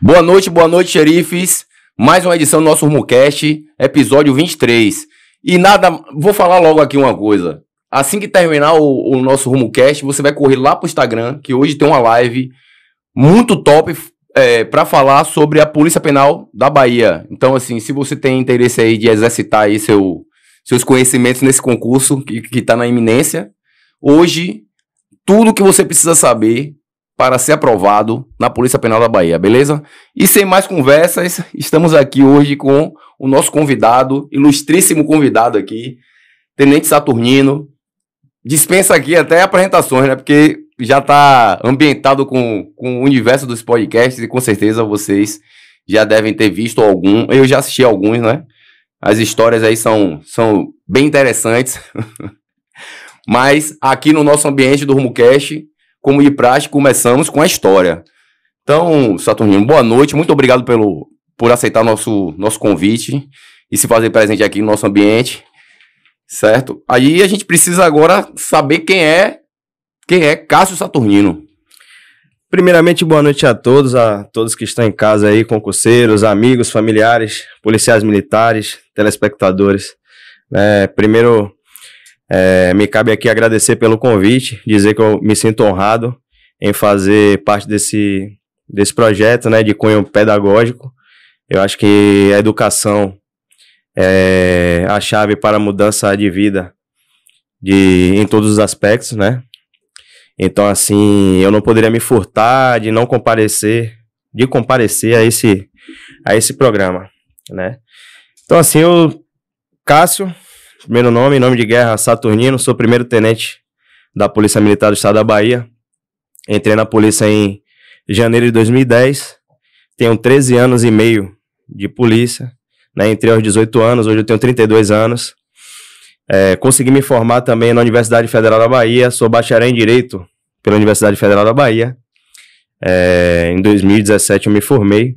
Boa noite, boa noite, xerifes. Mais uma edição do nosso Rumocast, episódio 23. E nada, vou falar logo aqui uma coisa. Assim que terminar o, o nosso Rumocast, você vai correr lá pro Instagram, que hoje tem uma live muito top é, para falar sobre a Polícia Penal da Bahia. Então, assim, se você tem interesse aí de exercitar aí seu, seus conhecimentos nesse concurso que, que tá na iminência, hoje tudo que você precisa saber para ser aprovado na Polícia Penal da Bahia, beleza? E sem mais conversas, estamos aqui hoje com o nosso convidado, ilustríssimo convidado aqui, Tenente Saturnino. Dispensa aqui até apresentações, né? Porque já está ambientado com, com o universo dos podcasts e com certeza vocês já devem ter visto algum. Eu já assisti alguns, né? As histórias aí são, são bem interessantes. Mas aqui no nosso ambiente do RumoCast, como de praxe, começamos com a história. Então, Saturnino, boa noite, muito obrigado pelo, por aceitar nosso, nosso convite e se fazer presente aqui no nosso ambiente, certo? Aí a gente precisa agora saber quem é, quem é Cássio Saturnino. Primeiramente, boa noite a todos, a todos que estão em casa aí, concurseiros, amigos, familiares, policiais militares, telespectadores. É, primeiro, é, me cabe aqui agradecer pelo convite, dizer que eu me sinto honrado em fazer parte desse, desse projeto né, de cunho pedagógico. Eu acho que a educação é a chave para a mudança de vida de, em todos os aspectos, né? Então, assim, eu não poderia me furtar de não comparecer, de comparecer a esse, a esse programa, né? Então, assim, eu, Cássio, Primeiro nome, nome de guerra, Saturnino, sou primeiro tenente da Polícia Militar do Estado da Bahia. Entrei na polícia em janeiro de 2010. Tenho 13 anos e meio de polícia. Né? Entrei aos 18 anos, hoje eu tenho 32 anos. É, consegui me formar também na Universidade Federal da Bahia, sou bacharel em Direito pela Universidade Federal da Bahia. É, em 2017 eu me formei.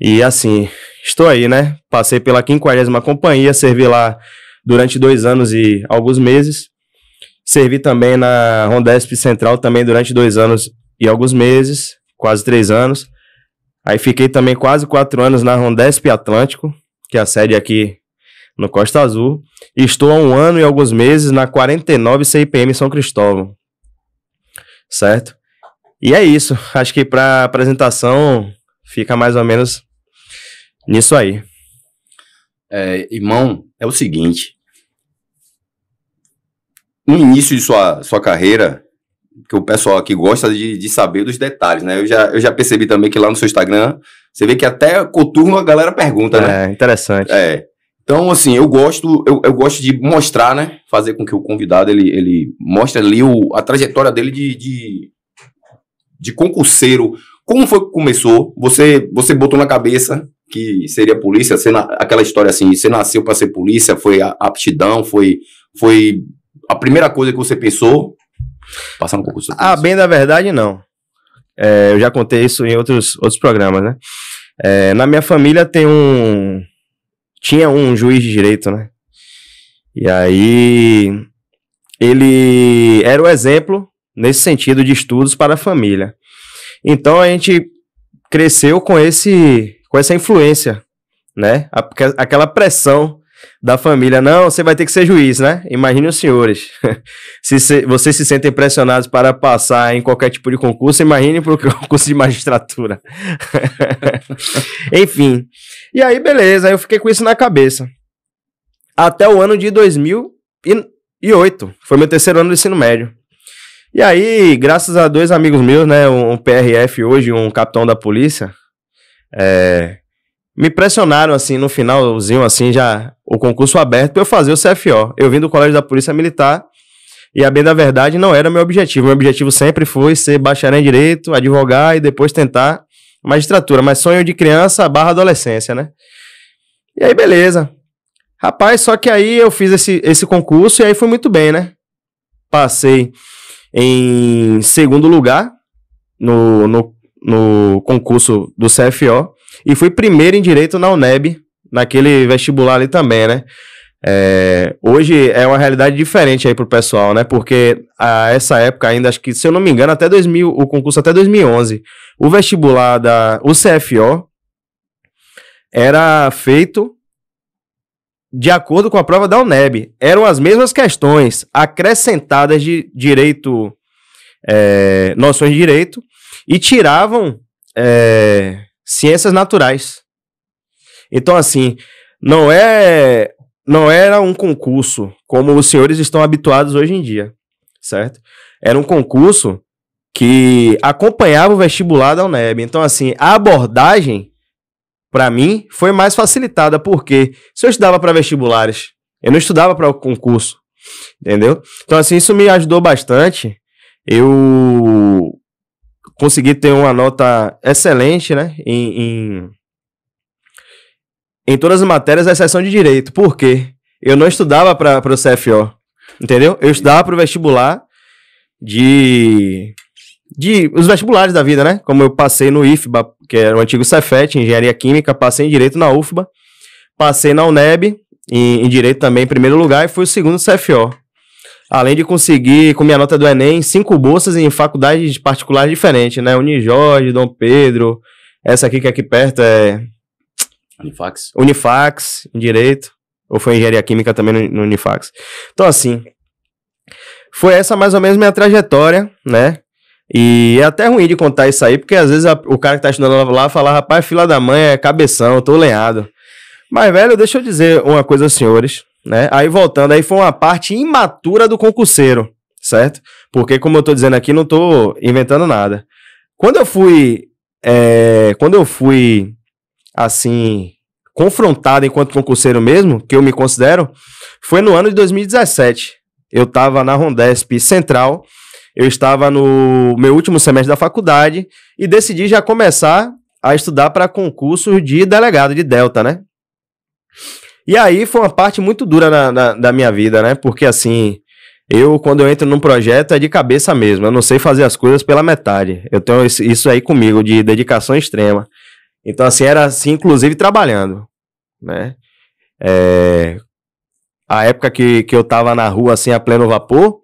E assim, estou aí, né? Passei pela 50 companhia, servi lá durante dois anos e alguns meses. Servi também na Rondesp Central também durante dois anos e alguns meses, quase três anos. Aí fiquei também quase quatro anos na Rondesp Atlântico, que é a sede aqui no Costa Azul. E estou há um ano e alguns meses na 49 CIPM São Cristóvão. Certo? E é isso. Acho que para apresentação fica mais ou menos Nisso aí. É, irmão, é o seguinte. No início de sua, sua carreira, que o pessoal aqui gosta de, de saber dos detalhes, né? Eu já, eu já percebi também que lá no seu Instagram, você vê que até coturno a galera pergunta, é, né? É, interessante. É. Então, assim, eu gosto, eu, eu gosto de mostrar, né? Fazer com que o convidado, ele, ele mostre ali o, a trajetória dele de, de, de concurseiro. Como foi que começou? Você, você botou na cabeça que seria polícia, você, aquela história assim, você nasceu para ser polícia, foi a aptidão, foi, foi a primeira coisa que você pensou passar no concurso? Ah, bem da verdade, não. É, eu já contei isso em outros, outros programas, né? É, na minha família tem um... Tinha um juiz de direito, né? E aí... Ele era o exemplo nesse sentido de estudos para a família. Então a gente cresceu com esse com essa influência, né? Aquela pressão da família, não, você vai ter que ser juiz, né? Imagine os senhores. se, se vocês se sentem pressionados para passar em qualquer tipo de concurso, imagine para o concurso de magistratura. Enfim. E aí, beleza, eu fiquei com isso na cabeça. Até o ano de 2008. Foi meu terceiro ano do ensino médio. E aí, graças a dois amigos meus, né? Um PRF hoje, um capitão da polícia, é, me pressionaram, assim, no finalzinho, assim, já o concurso aberto para eu fazer o CFO. Eu vim do Colégio da Polícia Militar e, a bem da verdade, não era meu objetivo. Meu objetivo sempre foi ser bacharel em Direito, advogar e depois tentar magistratura. Mas sonho de criança barra adolescência, né? E aí, beleza. Rapaz, só que aí eu fiz esse, esse concurso e aí foi muito bem, né? Passei em segundo lugar no, no no concurso do CFO e fui primeiro em direito na UNEB, naquele vestibular ali também, né? É, hoje é uma realidade diferente aí pro pessoal, né? Porque a essa época ainda, acho que, se eu não me engano, até 2000, o concurso até 2011, o vestibular da o CFO era feito de acordo com a prova da UNEB. Eram as mesmas questões acrescentadas de direito, é, noções de direito, e tiravam é, ciências naturais. Então, assim, não é. Não era um concurso como os senhores estão habituados hoje em dia, certo? Era um concurso que acompanhava o vestibular da UNEB. Então, assim, a abordagem, para mim, foi mais facilitada, porque se eu estudava para vestibulares, eu não estudava para o concurso, entendeu? Então, assim, isso me ajudou bastante. Eu consegui ter uma nota excelente, né? Em, em, em todas as matérias, à exceção de direito. Por quê? Eu não estudava para o CFO, entendeu? Eu estudava para o vestibular de de os vestibulares da vida, né? Como eu passei no IFBA, que era o antigo Cefet, Engenharia Química, passei em Direito na UFBA, passei na UNEB, em, em Direito também em primeiro lugar, e fui o segundo CFO além de conseguir, com minha nota do Enem, cinco bolsas em faculdades particulares diferentes, né? Unijorge, Dom Pedro, essa aqui que é aqui perto é. Unifax. Unifax, em Direito. Ou foi Engenharia Química também no, Unifax. Então, assim. Foi essa mais ou menos minha trajetória, né? E é até ruim de contar isso aí, porque às vezes a, o cara que tá estudando lá fala, rapaz, fila da mãe é cabeção, tô lenhado. Mas, velho, deixa eu dizer uma coisa aos senhores. Né? Aí voltando, aí foi uma parte imatura do concurseiro, certo? Porque, como eu estou dizendo aqui, não estou inventando nada. Quando eu fui. É, quando eu fui assim, confrontado enquanto concurseiro mesmo, que eu me considero, foi no ano de 2017. Eu estava na Rondesp Central, eu estava no meu último semestre da faculdade e decidi já começar a estudar para concursos de delegado de Delta, né? E aí foi uma parte muito dura na, na, da minha vida, né? Porque assim, eu quando eu entro num projeto é de cabeça mesmo. Eu não sei fazer as coisas pela metade. Eu tenho isso aí comigo, de dedicação extrema. Então, assim, era assim, inclusive trabalhando, né? É, a época que, que eu tava na rua, assim, a pleno vapor,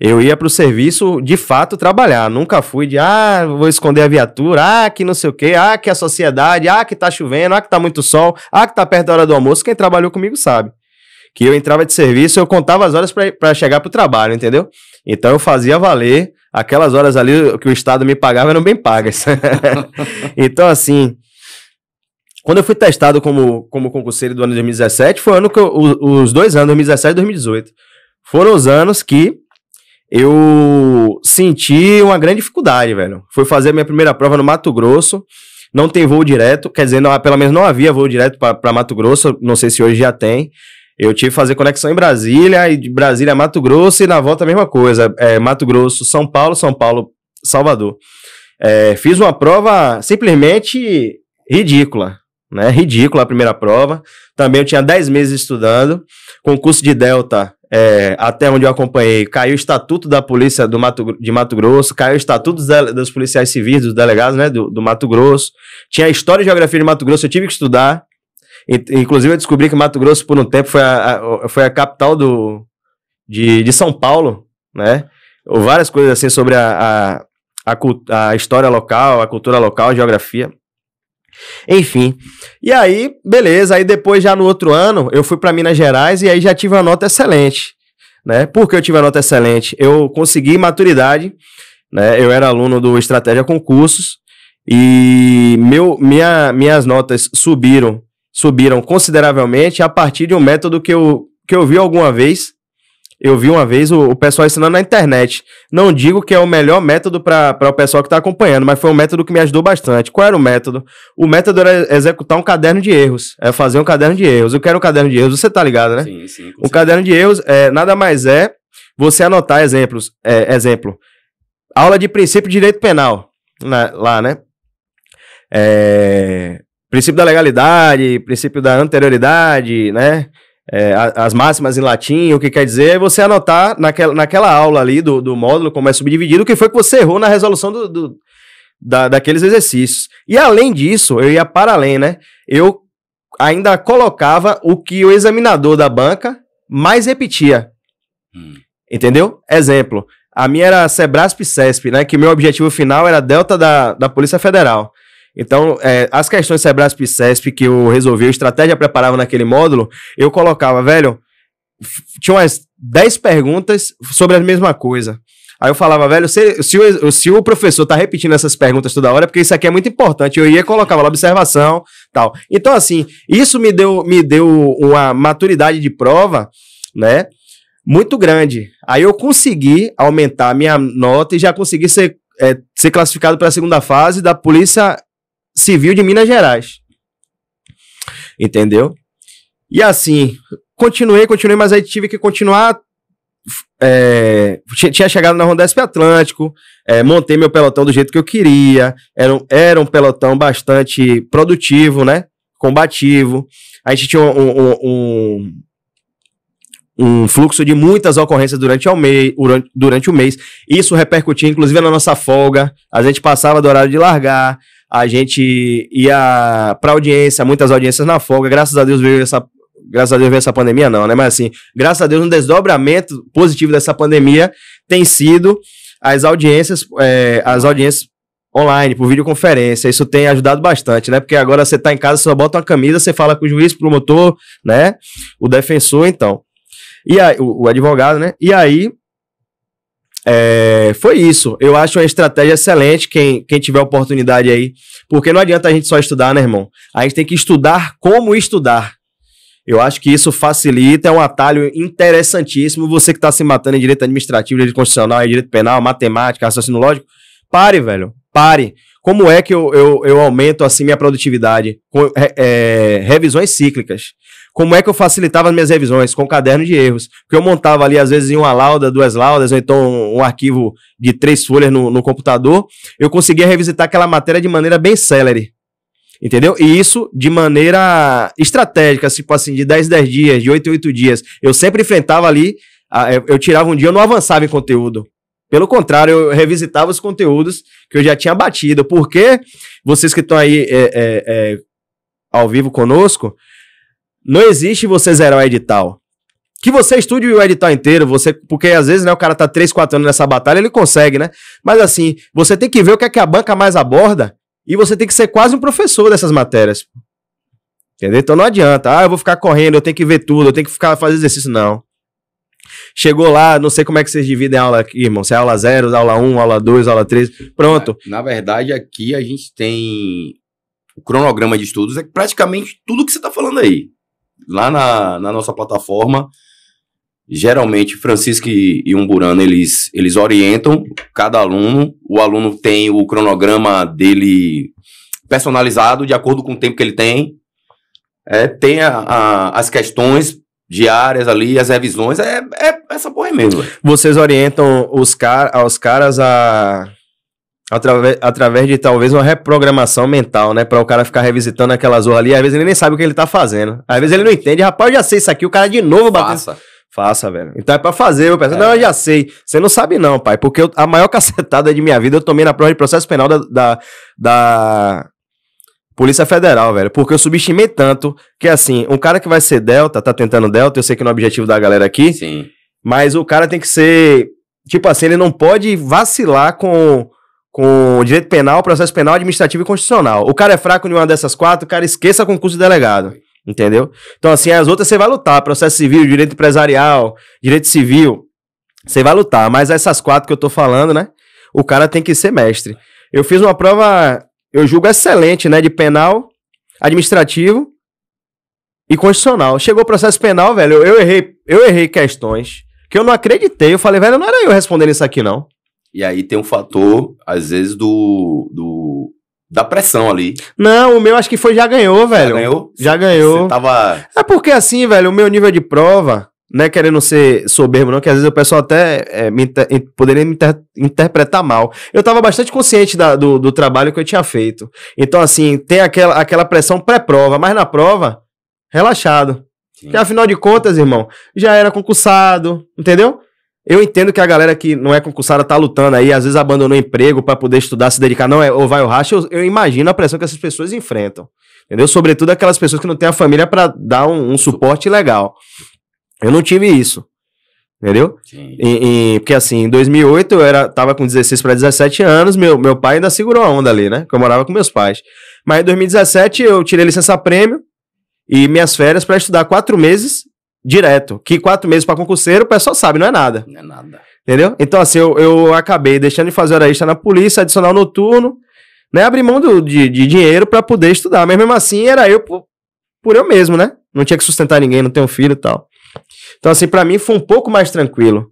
eu ia para o serviço de fato trabalhar. Nunca fui de ah, vou esconder a viatura, ah, que não sei o quê, ah, que a sociedade, ah, que tá chovendo, ah, que tá muito sol, ah, que tá perto da hora do almoço. Quem trabalhou comigo sabe. Que eu entrava de serviço, eu contava as horas para chegar para o trabalho, entendeu? Então eu fazia valer aquelas horas ali que o Estado me pagava eram bem pagas. então, assim, quando eu fui testado como, como concurseiro do ano de 2017, foi ano que eu, os dois anos, 2017 e 2018, foram os anos que eu senti uma grande dificuldade, velho. Fui fazer a minha primeira prova no Mato Grosso, não tem voo direto, quer dizer, não, pelo menos não havia voo direto para Mato Grosso, não sei se hoje já tem. Eu tive que fazer conexão em Brasília, e de Brasília a Mato Grosso, e na volta a mesma coisa. É, Mato Grosso, São Paulo, São Paulo, Salvador. É, fiz uma prova simplesmente ridícula, né? Ridícula a primeira prova. Também eu tinha 10 meses estudando, concurso de Delta é, até onde eu acompanhei, caiu o estatuto da polícia do Mato, de Mato Grosso, caiu o estatuto dos, dos policiais civis, dos delegados né, do, do, Mato Grosso, tinha a história e geografia de Mato Grosso, eu tive que estudar, inclusive eu descobri que Mato Grosso por um tempo foi a, a foi a capital do, de, de São Paulo, né, várias coisas assim sobre a, a, a, a história local, a cultura local, a geografia, enfim. E aí, beleza. Aí depois, já no outro ano, eu fui para Minas Gerais e aí já tive uma nota excelente. Né? Por que eu tive a nota excelente? Eu consegui maturidade. Né? Eu era aluno do Estratégia Concursos e meu, minha, minhas notas subiram, subiram consideravelmente a partir de um método que eu, que eu vi alguma vez eu vi uma vez o, o pessoal ensinando na internet. Não digo que é o melhor método para o pessoal que está acompanhando, mas foi um método que me ajudou bastante. Qual era o método? O método era executar um caderno de erros. É fazer um caderno de erros. Eu quero um caderno de erros, você tá ligado, né? Sim, sim. O caderno de erros é, nada mais é você anotar exemplos. É, exemplo. Aula de princípio de direito penal. Na, né, lá, né? É, princípio da legalidade, princípio da anterioridade, né? é, as máximas em latim, o que quer dizer é você anotar naquela, naquela aula ali do, do módulo, como é subdividido, o que foi que você errou na resolução do, do da, daqueles exercícios. E além disso, eu ia para além, né? Eu ainda colocava o que o examinador da banca mais repetia. Hum. Entendeu? Exemplo. A minha era Sebrasp CESP, né? Que meu objetivo final era Delta da, da Polícia Federal. Então, é, as questões Sebrasp e CESP que eu resolvi, a estratégia preparava naquele módulo, eu colocava, velho, tinha umas 10 perguntas sobre a mesma coisa. Aí eu falava, velho, se, se, o, se o professor tá repetindo essas perguntas toda hora, é porque isso aqui é muito importante. Eu ia colocava lá observação tal. Então, assim, isso me deu, me deu uma maturidade de prova, né? Muito grande. Aí eu consegui aumentar a minha nota e já consegui ser, é, ser classificado para a segunda fase da Polícia Civil de Minas Gerais. Entendeu? E assim, continuei, continuei, mas aí tive que continuar. É, tinha chegado na Ronda Atlântico, é, montei meu pelotão do jeito que eu queria, era um, era um pelotão bastante produtivo, né? Combativo. A gente tinha um, um, um um fluxo de muitas ocorrências durante o, mei, durante, durante o mês. Isso repercutia, inclusive, na nossa folga. A gente passava do horário de largar a gente ia para audiência, muitas audiências na folga. Graças a Deus veio essa graças a Deus veio essa pandemia não, né? Mas assim, graças a Deus um desdobramento positivo dessa pandemia tem sido as audiências, é, as audiências online, por videoconferência. Isso tem ajudado bastante, né? Porque agora você está em casa, só bota uma camisa, você fala com o juiz, promotor, né? O defensor, então. E aí, o, o advogado, né? E aí é, foi isso. Eu acho uma estratégia excelente quem, quem tiver oportunidade aí. Porque não adianta a gente só estudar, né, irmão? A gente tem que estudar como estudar. Eu acho que isso facilita, é um atalho interessantíssimo. Você que está se matando em direito administrativo, direito constitucional, direito penal, matemática, raciocínio lógico, pare, velho. Pare. Como é que eu, eu, eu aumento assim minha produtividade? Com, é, revisões cíclicas. Como é que eu facilitava as minhas revisões? Com caderno de erros. Que eu montava ali, às vezes, em uma lauda, duas laudas, ou então um arquivo de três folhas no, no computador. Eu conseguia revisitar aquela matéria de maneira bem celere. Entendeu? E isso de maneira estratégica, tipo assim, de 10 10 dias, de 8 8 dias. Eu sempre enfrentava ali, eu tirava um dia, eu não avançava em conteúdo. Pelo contrário, eu revisitava os conteúdos que eu já tinha batido. Porque vocês que estão aí é, é, é, ao vivo conosco, não existe você zerar o edital. Que você estude o edital inteiro, você, porque às vezes né, o cara tá 3, 4 anos nessa batalha, ele consegue, né? Mas assim, você tem que ver o que é que a banca mais aborda e você tem que ser quase um professor dessas matérias. Entendeu? Então não adianta, ah, eu vou ficar correndo, eu tenho que ver tudo, eu tenho que ficar fazendo exercício, não. Chegou lá, não sei como é que vocês dividem a aula aqui, irmão. Se é aula 0, aula 1, um, aula 2, aula 3, pronto. Na, na, verdade, aqui a gente tem o cronograma de estudos, é praticamente tudo que você está falando aí lá na, na nossa plataforma, geralmente Francisco e, e Umburano eles, eles orientam cada aluno. O aluno tem o cronograma dele personalizado de acordo com o tempo que ele tem. É, tem a, a, as questões diárias ali, as revisões. É, é essa porra mesmo. Vocês orientam os, car os caras a Através, através de talvez uma reprogramação mental, né? Para o cara ficar revisitando aquela zorra ali. Às vezes ele nem sabe o que ele tá fazendo. Às vezes ele não entende. Rapaz, eu já sei isso aqui. O cara de novo bateu. Faça. Faça, velho. Então é pra fazer, meu pessoal. É. Não, eu já sei. Você não sabe, não, pai. Porque eu, a maior cacetada de minha vida eu tomei na prova de processo penal da, da, da, Polícia Federal, velho. Porque eu subestimei tanto que, assim, um cara que vai ser Delta, tá tentando Delta, eu sei que não é o objetivo da galera aqui. Sim. Mas o cara tem que ser. Tipo assim, ele não pode vacilar com com direito penal, processo penal, administrativo e constitucional. O cara é fraco em uma dessas quatro, o cara esqueça concurso de delegado. Entendeu? Então, assim, as outras você vai lutar: processo civil, direito empresarial, direito civil. Você vai lutar, mas essas quatro que eu tô falando, né? O cara tem que ser mestre. Eu fiz uma prova, eu julgo excelente, né? De penal, administrativo e constitucional. Chegou o processo penal, velho. Eu, eu errei, eu errei questões que eu não acreditei. Eu falei, velho, não era eu respondendo isso aqui, não. E aí tem um fator, às vezes, do, do da pressão ali. Não, o meu acho que foi já ganhou, velho. Já ganhou? Já ganhou. Você tava... É porque assim, velho, o meu nível de prova, né querendo ser soberbo não, que às vezes o pessoal até é, me inter... poderia me inter... interpretar mal. Eu tava bastante consciente da, do, do trabalho que eu tinha feito. Então, assim, tem aquela, aquela pressão pré-prova, mas na prova, relaxado. Sim. Porque afinal de contas, irmão, já era concursado, entendeu? Eu entendo que a galera que não é concursada tá lutando aí, às vezes abandonou emprego para poder estudar, se dedicar, não é, ou vai o racha, eu, eu, imagino a pressão que essas pessoas enfrentam. Entendeu? Sobretudo aquelas pessoas que não têm a família para dar um, um, suporte legal. Eu não tive isso. Entendeu? E, e, porque assim, em 2008 eu era, tava com 16 para 17 anos, meu, meu pai ainda segurou a onda ali, né? Que eu morava com meus pais. Mas em 2017 eu tirei licença prêmio e minhas férias para estudar quatro meses direto. Que quatro meses para concurseiro, o pessoal sabe, não é nada. Não é nada. Entendeu? Então, assim, eu, eu acabei deixando de fazer hora extra na polícia, adicional noturno, né? Abri mão do, de, de dinheiro para poder estudar. Mas mesmo assim, era eu por, por eu mesmo, né? Não tinha que sustentar ninguém, não tenho filho e tal. Então, assim, para mim foi um pouco mais tranquilo.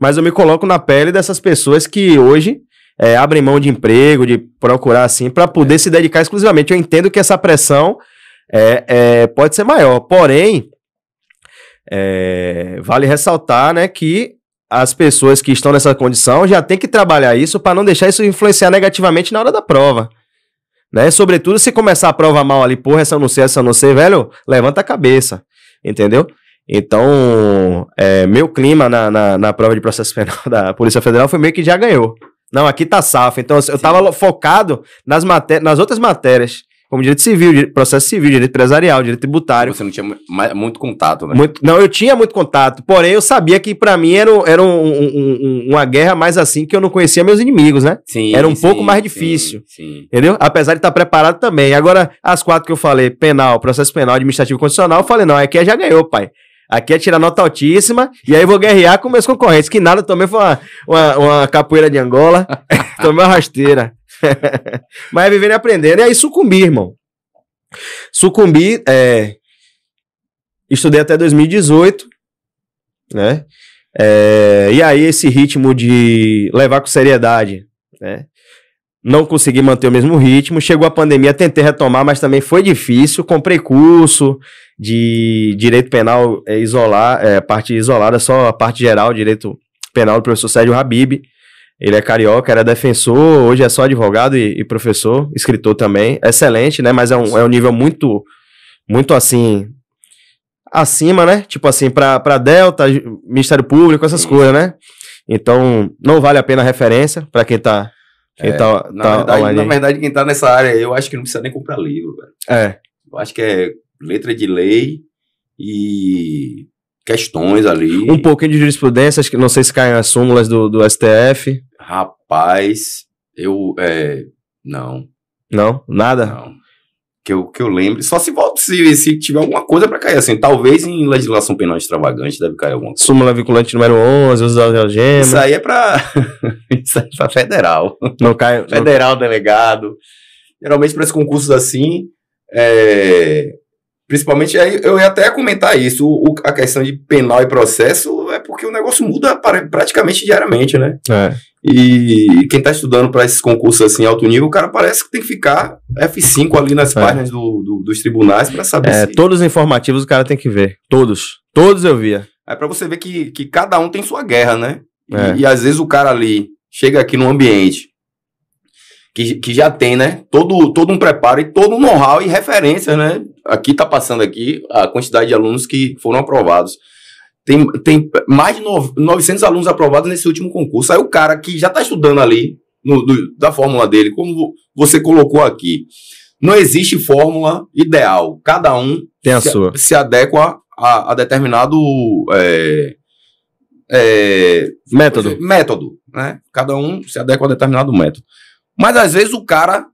Mas eu me coloco na pele dessas pessoas que hoje é, abrem mão de emprego, de procurar assim, para poder é. se dedicar exclusivamente. Eu entendo que essa pressão é, é, pode ser maior. Porém, é, vale ressaltar, né, que as pessoas que estão nessa condição já têm que trabalhar isso para não deixar isso influenciar negativamente na hora da prova. Né? Sobretudo se começar a prova mal ali, porra, essa eu não sei, essa eu não sei, velho, levanta a cabeça, entendeu? Então, é, meu clima na, na, na, prova de processo penal da Polícia Federal foi meio que já ganhou. Não, aqui tá safo. Então, eu Sim. tava focado nas, maté nas outras matérias como direito civil, processo civil, direito empresarial, direito tributário. Você não tinha muito contato, né? Muito, não, eu tinha muito contato, porém eu sabia que para mim era, era um, um, um, uma guerra mais assim que eu não conhecia meus inimigos, né? Sim, era um sim, pouco mais difícil, sim, entendeu? Apesar de estar tá preparado também. Agora, as quatro que eu falei, penal, processo penal, administrativo constitucional, eu falei, não, aqui já ganhou, pai. Aqui é tirar nota altíssima e aí vou guerrear com meus concorrentes. Que nada, tomei uma, uma, uma capoeira de Angola, tomei uma rasteira. Mas é vivendo e aprendendo. E aí sucumbi, irmão. Sucumbi, é... estudei até 2018, né? É... E aí esse ritmo de levar com seriedade, né? Não consegui manter o mesmo ritmo. Chegou a pandemia, tentei retomar, mas também foi difícil. Comprei curso de direito penal é, isolar, é, parte isolada, só a parte geral, direito penal do professor Sérgio Habib. Ele é carioca, era defensor, hoje é só advogado e, e professor, escritor também. Excelente, né? Mas é um, é um nível muito, muito assim, acima, né? Tipo assim, para Delta, Ministério Público, essas coisas, né? Então, não vale a pena a referência para quem tá. Quem é, tá, na, tá verdade, na, verdade, quem tá nessa área, eu acho que não precisa nem comprar livro, velho. É. Eu acho que é letra de lei e questões ali. Um pouquinho de jurisprudência, acho que não sei se caem as súmulas do, do STF. Rapaz, eu. É, não. Não? Nada? Não. Que eu, que eu lembre. Só se, se, se tiver alguma coisa para cair, assim. Talvez em legislação penal extravagante deve cair alguma coisa. Súmula vinculante número 11, os da Isso aí é para. Isso aí é para federal. Não cai. Federal, não... delegado. Geralmente para esses concursos assim. É, Principalmente, eu ia até comentar isso, o, a questão de penal e processo é porque o negócio muda pra, praticamente diariamente, né? É. E quem está estudando para esses concursos assim, alto nível, o cara parece que tem que ficar F5 ali nas é. páginas do, do, dos tribunais para saber. É, se... todos os informativos o cara tem que ver. Todos. Todos eu via. É para você ver que, que cada um tem sua guerra, né? E, é. e às vezes o cara ali chega aqui no ambiente que, que já tem, né? Todo, todo um preparo e todo um know-how e referência, né? Aqui está passando aqui a quantidade de alunos que foram aprovados. Tem, tem mais de 900 alunos aprovados nesse último concurso. Aí o cara que já está estudando ali, no, do, da fórmula dele, como você colocou aqui, não existe fórmula ideal. Cada um tem a se, sua. se adequa a, a determinado é, é, método. método né? Cada um se adequa a determinado método. Mas às vezes o cara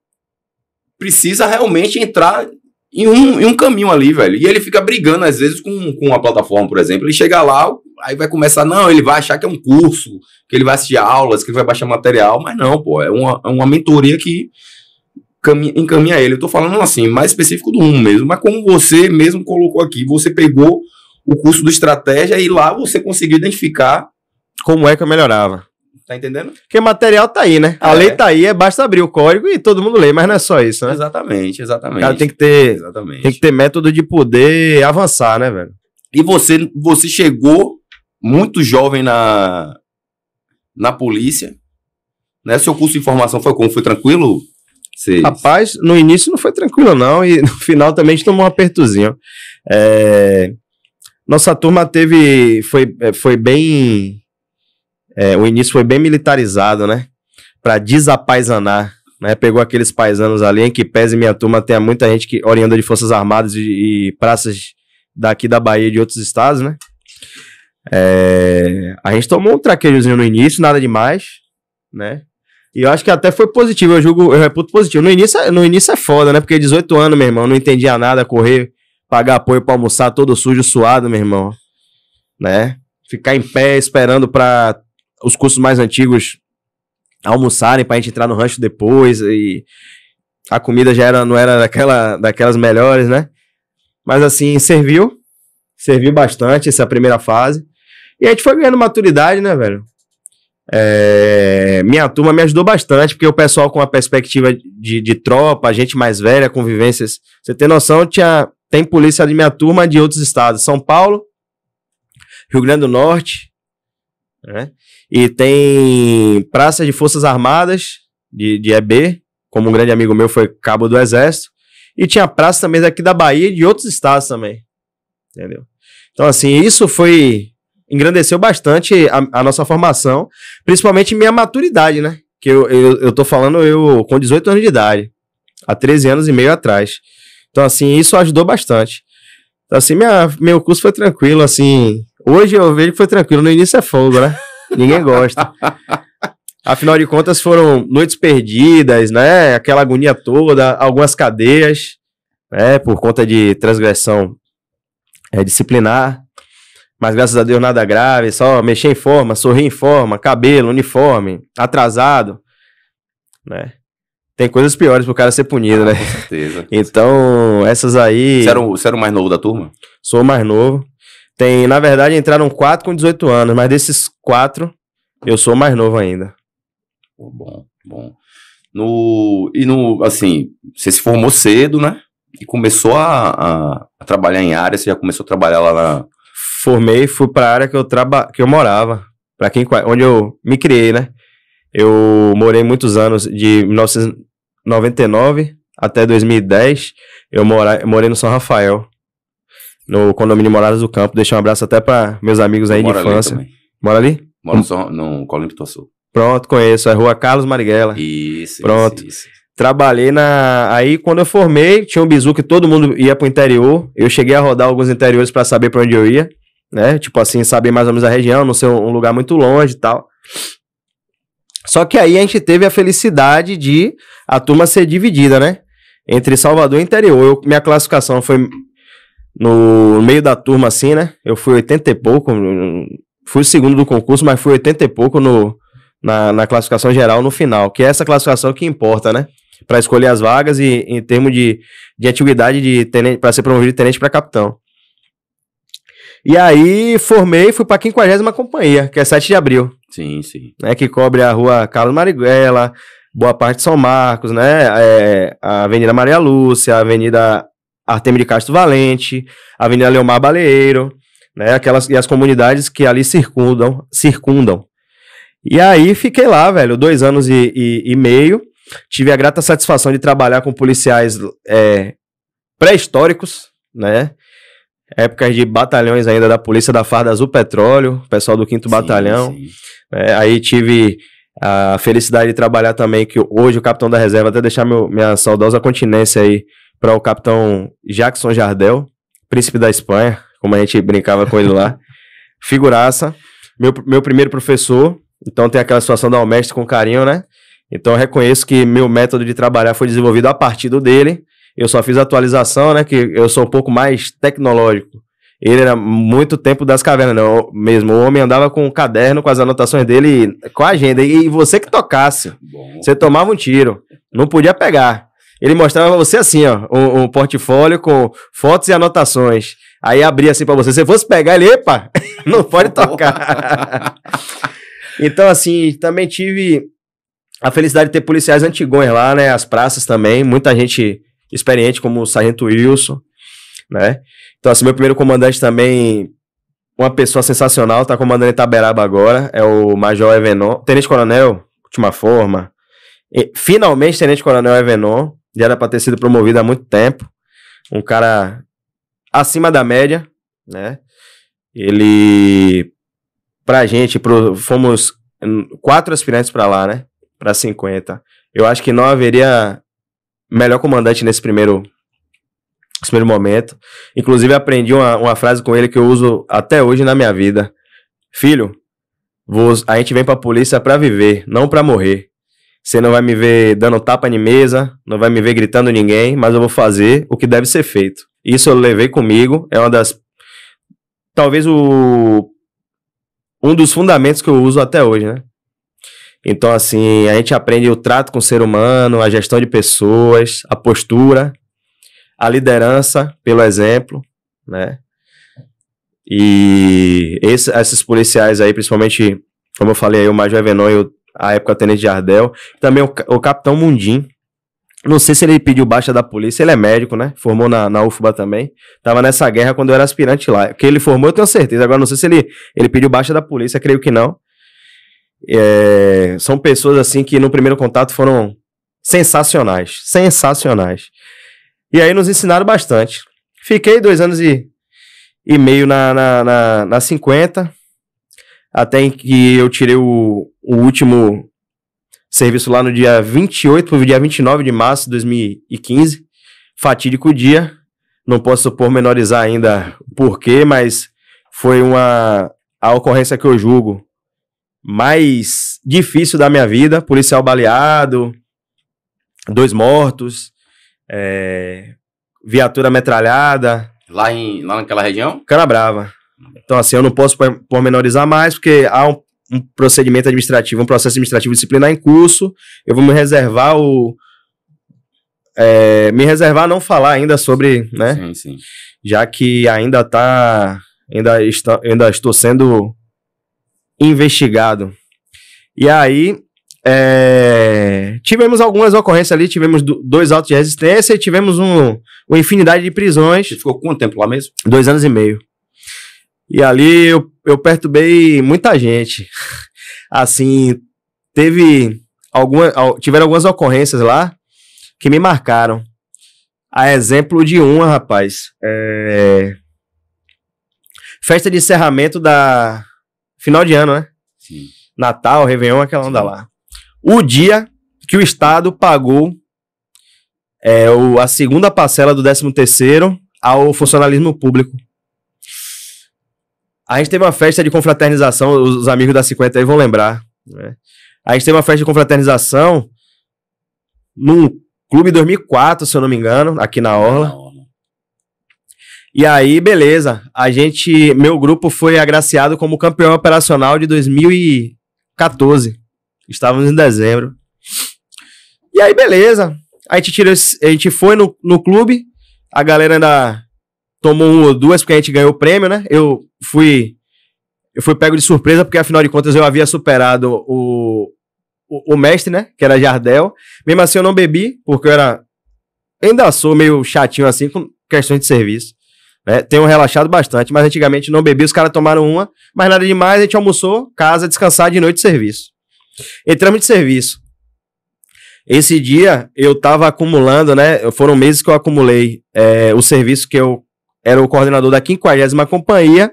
precisa realmente entrar em um, em um caminho ali, velho. E ele fica brigando, às vezes, com, com uma plataforma, por exemplo. Ele chega lá, aí vai começar, não, ele vai achar que é um curso, que ele vai assistir aulas, que ele vai baixar material, mas não, pô, é uma, é uma mentoria que encaminha ele. Eu tô falando assim, mais específico do um mesmo, mas como você mesmo colocou aqui, você pegou o curso do estratégia e lá você conseguiu identificar como é que eu melhorava. Tá entendendo? Porque material tá aí, né? A é. lei tá aí, é basta abrir o código e todo mundo lê, mas não é só isso, né? Exatamente, exatamente. O cara tem que ter, exatamente. tem que ter método de poder avançar, né, velho? E você, você chegou muito jovem na, na polícia, né? Seu curso de formação foi como? Foi tranquilo? Cês... Rapaz, no início não foi tranquilo, não, e no final também a gente tomou um apertozinho. É... Nossa turma teve. Foi, é, foi bem é, o início foi bem militarizado, né? Para desapaisanar. Né, pegou aqueles paisanos ali, em que pese minha turma, tem muita gente que oriunda de Forças Armadas e, e praças daqui da Bahia e de outros estados, né? É, a gente tomou um traquejozinho no início, nada demais, né? E eu acho que até foi positivo, eu julgo, eu reputo positivo. No início, é, no início é foda, né? Porque 18 anos, meu irmão, não entendia nada, correr, pagar apoio pra almoçar, todo sujo, suado, meu irmão, né? Ficar em pé esperando pra os cursos mais antigos almoçarem a gente entrar no rancho depois e a comida já era, não era daquela, daquelas melhores, né? Mas assim, serviu. Serviu bastante essa primeira fase. E a gente foi ganhando maturidade, né, velho? É, minha turma me ajudou bastante, porque o pessoal com a perspectiva de, de tropa, gente mais velha, convivências. Você tem noção, tinha, tem polícia de minha turma de outros estados. São Paulo, Rio Grande do Norte, né? E tem Praça de Forças Armadas, de, de EB, como um grande amigo meu foi cabo do Exército. E tinha praça também daqui da Bahia e de outros estados também. Entendeu? Então, assim, isso foi. Engrandeceu bastante a, a nossa formação, principalmente minha maturidade, né? Que eu, eu, eu tô falando eu com 18 anos de idade, há 13 anos e meio atrás. Então, assim, isso ajudou bastante. Então, assim, minha, meu curso foi tranquilo, assim. Hoje eu vejo que foi tranquilo, no início é fogo, né? Ninguém gosta. Afinal de contas, foram noites perdidas, né? Aquela agonia toda, algumas cadeias, né? Por conta de transgressão é, disciplinar. Mas graças a Deus nada grave, só mexer em forma, sorrir em forma, cabelo, uniforme, atrasado, né? Tem coisas piores pro cara ser punido, ah, né? Com certeza. Com então, certeza. essas aí. Você era, o, você era o mais novo da turma? Sou o mais novo. Tem, na verdade, entraram quatro com 18 anos, mas desses quatro, eu sou mais novo ainda. Bom, bom. No, e no, assim, você se formou cedo, né? E começou a, a, a trabalhar em área, você já começou a trabalhar lá na... Formei, fui pra área que eu, traba, que eu morava, pra quem, onde eu me criei, né? Eu morei muitos anos, de 1999 até 2010, eu mora, morei no São Rafael no condomínio Moradas do Campo. Deixar um abraço até para meus amigos aí de infância. Ali Mora ali? Moro só no Colímpio Sul. Pronto, conheço. É Rua Carlos Marighella. Isso, Pronto. Isso, isso. Trabalhei na. Aí, quando eu formei, tinha um bizu que todo mundo ia pro interior. Eu cheguei a rodar alguns interiores para saber para onde eu ia, né? Tipo assim, saber mais ou menos a região, não ser um lugar muito longe e tal. Só que aí a gente teve a felicidade de a turma ser dividida, né? Entre Salvador e interior. Eu, minha classificação foi no meio da turma, assim, né? Eu fui 80 e pouco, hum, fui o segundo do concurso, mas fui 80 e pouco no, na, na classificação geral no final, que é essa classificação que importa, né? Para escolher as vagas e em termos de, de antiguidade de tenente, para ser promovido de tenente para capitão. E aí formei, fui para 50 companhia, que é 7 de abril. Sim, sim. Né, que cobre a rua Carlos Marighella, boa parte de São Marcos, né? É, a Avenida Maria Lúcia, a Avenida Artemio Castro Valente, Avenida Leomar Baleeiro, né? Aquelas, e as comunidades que ali circundam, circundam. E aí fiquei lá, velho, dois anos e, e, e meio. Tive a grata satisfação de trabalhar com policiais é, pré-históricos, né? Épocas de batalhões ainda da Polícia da Farda Azul Petróleo, pessoal do 5 Batalhão. Sim. É, aí tive a felicidade de trabalhar também, que hoje o capitão da reserva, até deixar meu, minha saudosa continência aí para o capitão Jackson Jardel, príncipe da Espanha, como a gente brincava com ele lá. Figuraça. Meu, meu primeiro professor, então tem aquela situação da um mestre com carinho, né? Então eu reconheço que meu método de trabalhar foi desenvolvido a partir dele. Eu só fiz atualização, né? Que eu sou um pouco mais tecnológico. Ele era muito tempo das cavernas, não, né? mesmo. O homem andava com o um caderno, com as anotações dele, com a agenda. E você que tocasse, Bom. você tomava um tiro. Não podia pegar ele mostrava pra você assim, ó, um, um portfólio com fotos e anotações. Aí abria assim para você, se fosse pegar ele, epa, não pode tocar. então, assim, também tive a felicidade de ter policiais antigões lá, né? As praças também, muita gente experiente, como o Sargento Wilson, né? Então, assim, meu primeiro comandante também, uma pessoa sensacional, tá comandando Itaberaba agora, é o Major Evenon, Tenente Coronel, última forma. E, finalmente, Tenente Coronel Evenon, já era para ter sido promovido há muito tempo. Um cara acima da média, né? Ele pra gente, pro, fomos quatro aspirantes para lá, né? Para 50. Eu acho que não haveria melhor comandante nesse primeiro nesse primeiro momento. Inclusive aprendi uma, uma frase com ele que eu uso até hoje na minha vida. Filho, a gente vem a polícia para viver, não para morrer. Você não vai me ver dando tapa na mesa, não vai me ver gritando ninguém, mas eu vou fazer o que deve ser feito. Isso eu levei comigo, é uma das. Talvez o. Um dos fundamentos que eu uso até hoje, né? Então, assim, a gente aprende o trato com o ser humano, a gestão de pessoas, a postura, a liderança pelo exemplo, né? E esse, esses policiais aí, principalmente, como eu falei aí, o Major Venon e o a época o Tenente Jardel, também o, o Capitão Mundim, não sei se ele pediu baixa da polícia, ele é médico, né? Formou na, na UFBA também. Tava nessa guerra quando eu era aspirante lá. Que ele formou, eu tenho certeza. Agora não sei se ele, ele pediu baixa da polícia, creio que não. É, são pessoas assim que no primeiro contato foram sensacionais. Sensacionais. E aí nos ensinaram bastante. Fiquei dois anos e, e meio na, na, na, na 50 até que eu tirei o, o último serviço lá no dia 28 para dia 29 de março de 2015. Fatídico dia, não posso pormenorizar ainda o porquê, mas foi uma a ocorrência que eu julgo mais difícil da minha vida. Policial baleado, dois mortos, é, viatura metralhada. Lá, em, lá naquela região? Cana Brava. Então, assim, eu não posso pormenorizar mais, porque há um, um procedimento administrativo, um processo administrativo disciplinar em curso. Eu vou me reservar o. É, me reservar a não falar ainda sobre, né? Sim, sim. Já que ainda está Ainda, está, ainda estou sendo investigado. E aí, é, tivemos algumas ocorrências ali, tivemos dois autos de resistência e tivemos um, uma infinidade de prisões. Você ficou quanto tempo lá mesmo? Dois anos e meio. E ali eu, eu perturbei muita gente. Assim, teve alguma, tiveram algumas ocorrências lá que me marcaram. A exemplo de uma, rapaz. É... Festa de encerramento da. Final de ano, né? Sim. Natal, Réveillon, aquela onda lá. O dia que o Estado pagou é, o, a segunda parcela do 13 terceiro ao funcionalismo público. A gente teve uma festa de confraternização, os amigos da 50 aí vão lembrar. Né? A gente teve uma festa de confraternização num clube 2004, se eu não me engano, aqui na Orla. E aí, beleza. A gente, meu grupo foi agraciado como campeão operacional de 2014. Estávamos em dezembro. E aí, beleza. A gente, tirou, a gente foi no, no clube. A galera ainda tomou um ou duas, porque a gente ganhou o prêmio, né? Eu fui eu fui pego de surpresa, porque afinal de contas eu havia superado o, o, o, mestre, né? Que era Jardel. Mesmo assim eu não bebi, porque eu era. Ainda sou meio chatinho assim com questões de serviço. Né? Tenho relaxado bastante, mas antigamente não bebi, os caras tomaram uma, mas nada demais, a gente almoçou, casa, descansar de noite de serviço. Entramos de serviço. Esse dia eu tava acumulando, né? Foram meses que eu acumulei é, o serviço que eu era o coordenador da 50 Companhia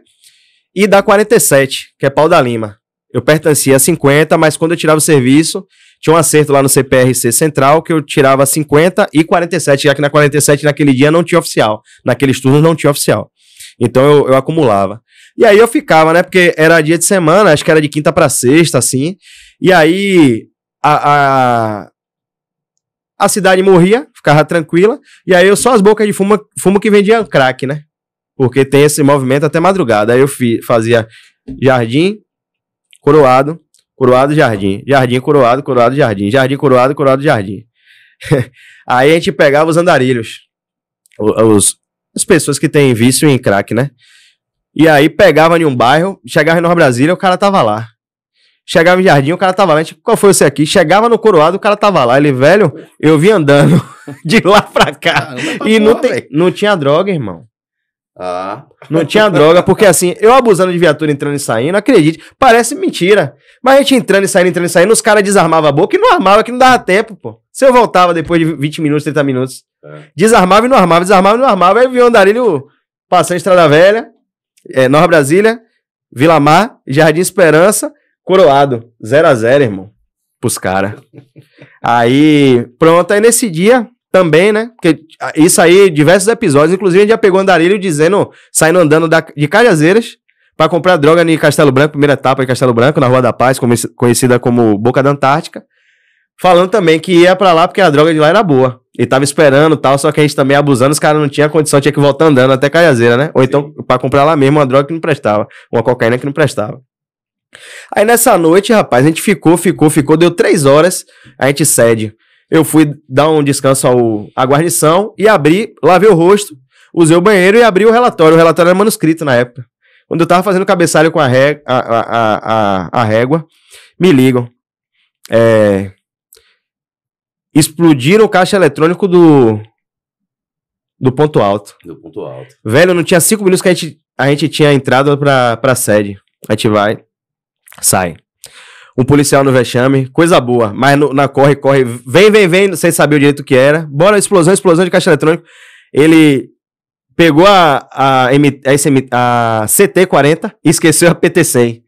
e da 47, que é Pau da Lima. Eu pertencia a 50, mas quando eu tirava o serviço, tinha um acerto lá no CPRC Central que eu tirava 50 e 47, já que na 47 naquele dia não tinha oficial. Naqueles turnos não tinha oficial. Então eu, eu acumulava. E aí eu ficava, né? Porque era dia de semana, acho que era de quinta para sexta, assim. E aí a, a, a, cidade morria, ficava tranquila. E aí eu só as bocas de fumo, fumo que vendia crack, né? Porque tem esse movimento até madrugada. Aí eu fazia jardim, coroado, coroado, jardim. Jardim, coroado, coroado, jardim. Jardim, coroado, coroado, jardim. aí a gente pegava os andarilhos. Os, as pessoas que têm vício em crack, né? E aí pegava em um bairro, chegava em Nova Brasília, o cara tava lá. Chegava em Jardim, o cara tava lá. qual foi você aqui? Chegava no Coroado, o cara tava lá. Ele, velho, eu vim andando de lá pra cá. Caramba, tá e não, porra, tem, não, tinha droga, irmão. Ah. Não tinha droga, porque assim, eu abusando de viatura entrando e saindo, acredite, parece mentira. Mas a gente entrando e saindo, entrando e saindo, os caras desarmavam a boca e não armava, que não dava tempo, pô. Se eu voltava depois de 20 minutos, 30 minutos, é. desarmava e não armava, desarmava e não armava. Aí vi o andarilho passando Estrada Velha, é, Nova Brasília, Vila Mar, Jardim Esperança, Coroado. 0 a 0 irmão. Pros caras. Aí, pronto, aí nesse dia, também, né? Porque isso aí, diversos episódios, inclusive a gente já pegou andarilho dizendo, saindo andando da, de Cajazeiras para comprar droga em Castelo Branco, primeira etapa em Castelo Branco, na Rua da Paz, conhecida como Boca da Antártica. Falando também que ia para lá porque a droga de lá era boa. E tava esperando tal, só que a gente também abusando, os caras não tinham condição, tinha que voltar andando até Caiazeira, né? Ou então para comprar lá mesmo uma droga que não prestava, uma cocaína que não prestava. Aí nessa noite, rapaz, a gente ficou, ficou, ficou, deu três horas, a gente cede eu fui dar um descanso ao, à guarnição e abri, lavei o rosto, usei o banheiro e abri o relatório. O relatório era manuscrito na época. Quando eu tava fazendo cabeçalho com a, ré, a, a, a, a régua, me ligam. É... Explodiram o caixa eletrônico do. Do ponto alto. Do ponto alto. Velho, não tinha cinco minutos que a gente, a gente tinha entrado pra, pra sede. A gente vai, sai um policial no vexame, coisa boa. Mas no, na corre, corre, vem, vem, vem, sem saber o direito que era. Bora, explosão, explosão de caixa eletrônico. Ele pegou a, a, a, a CT-40 e esqueceu a PT-100.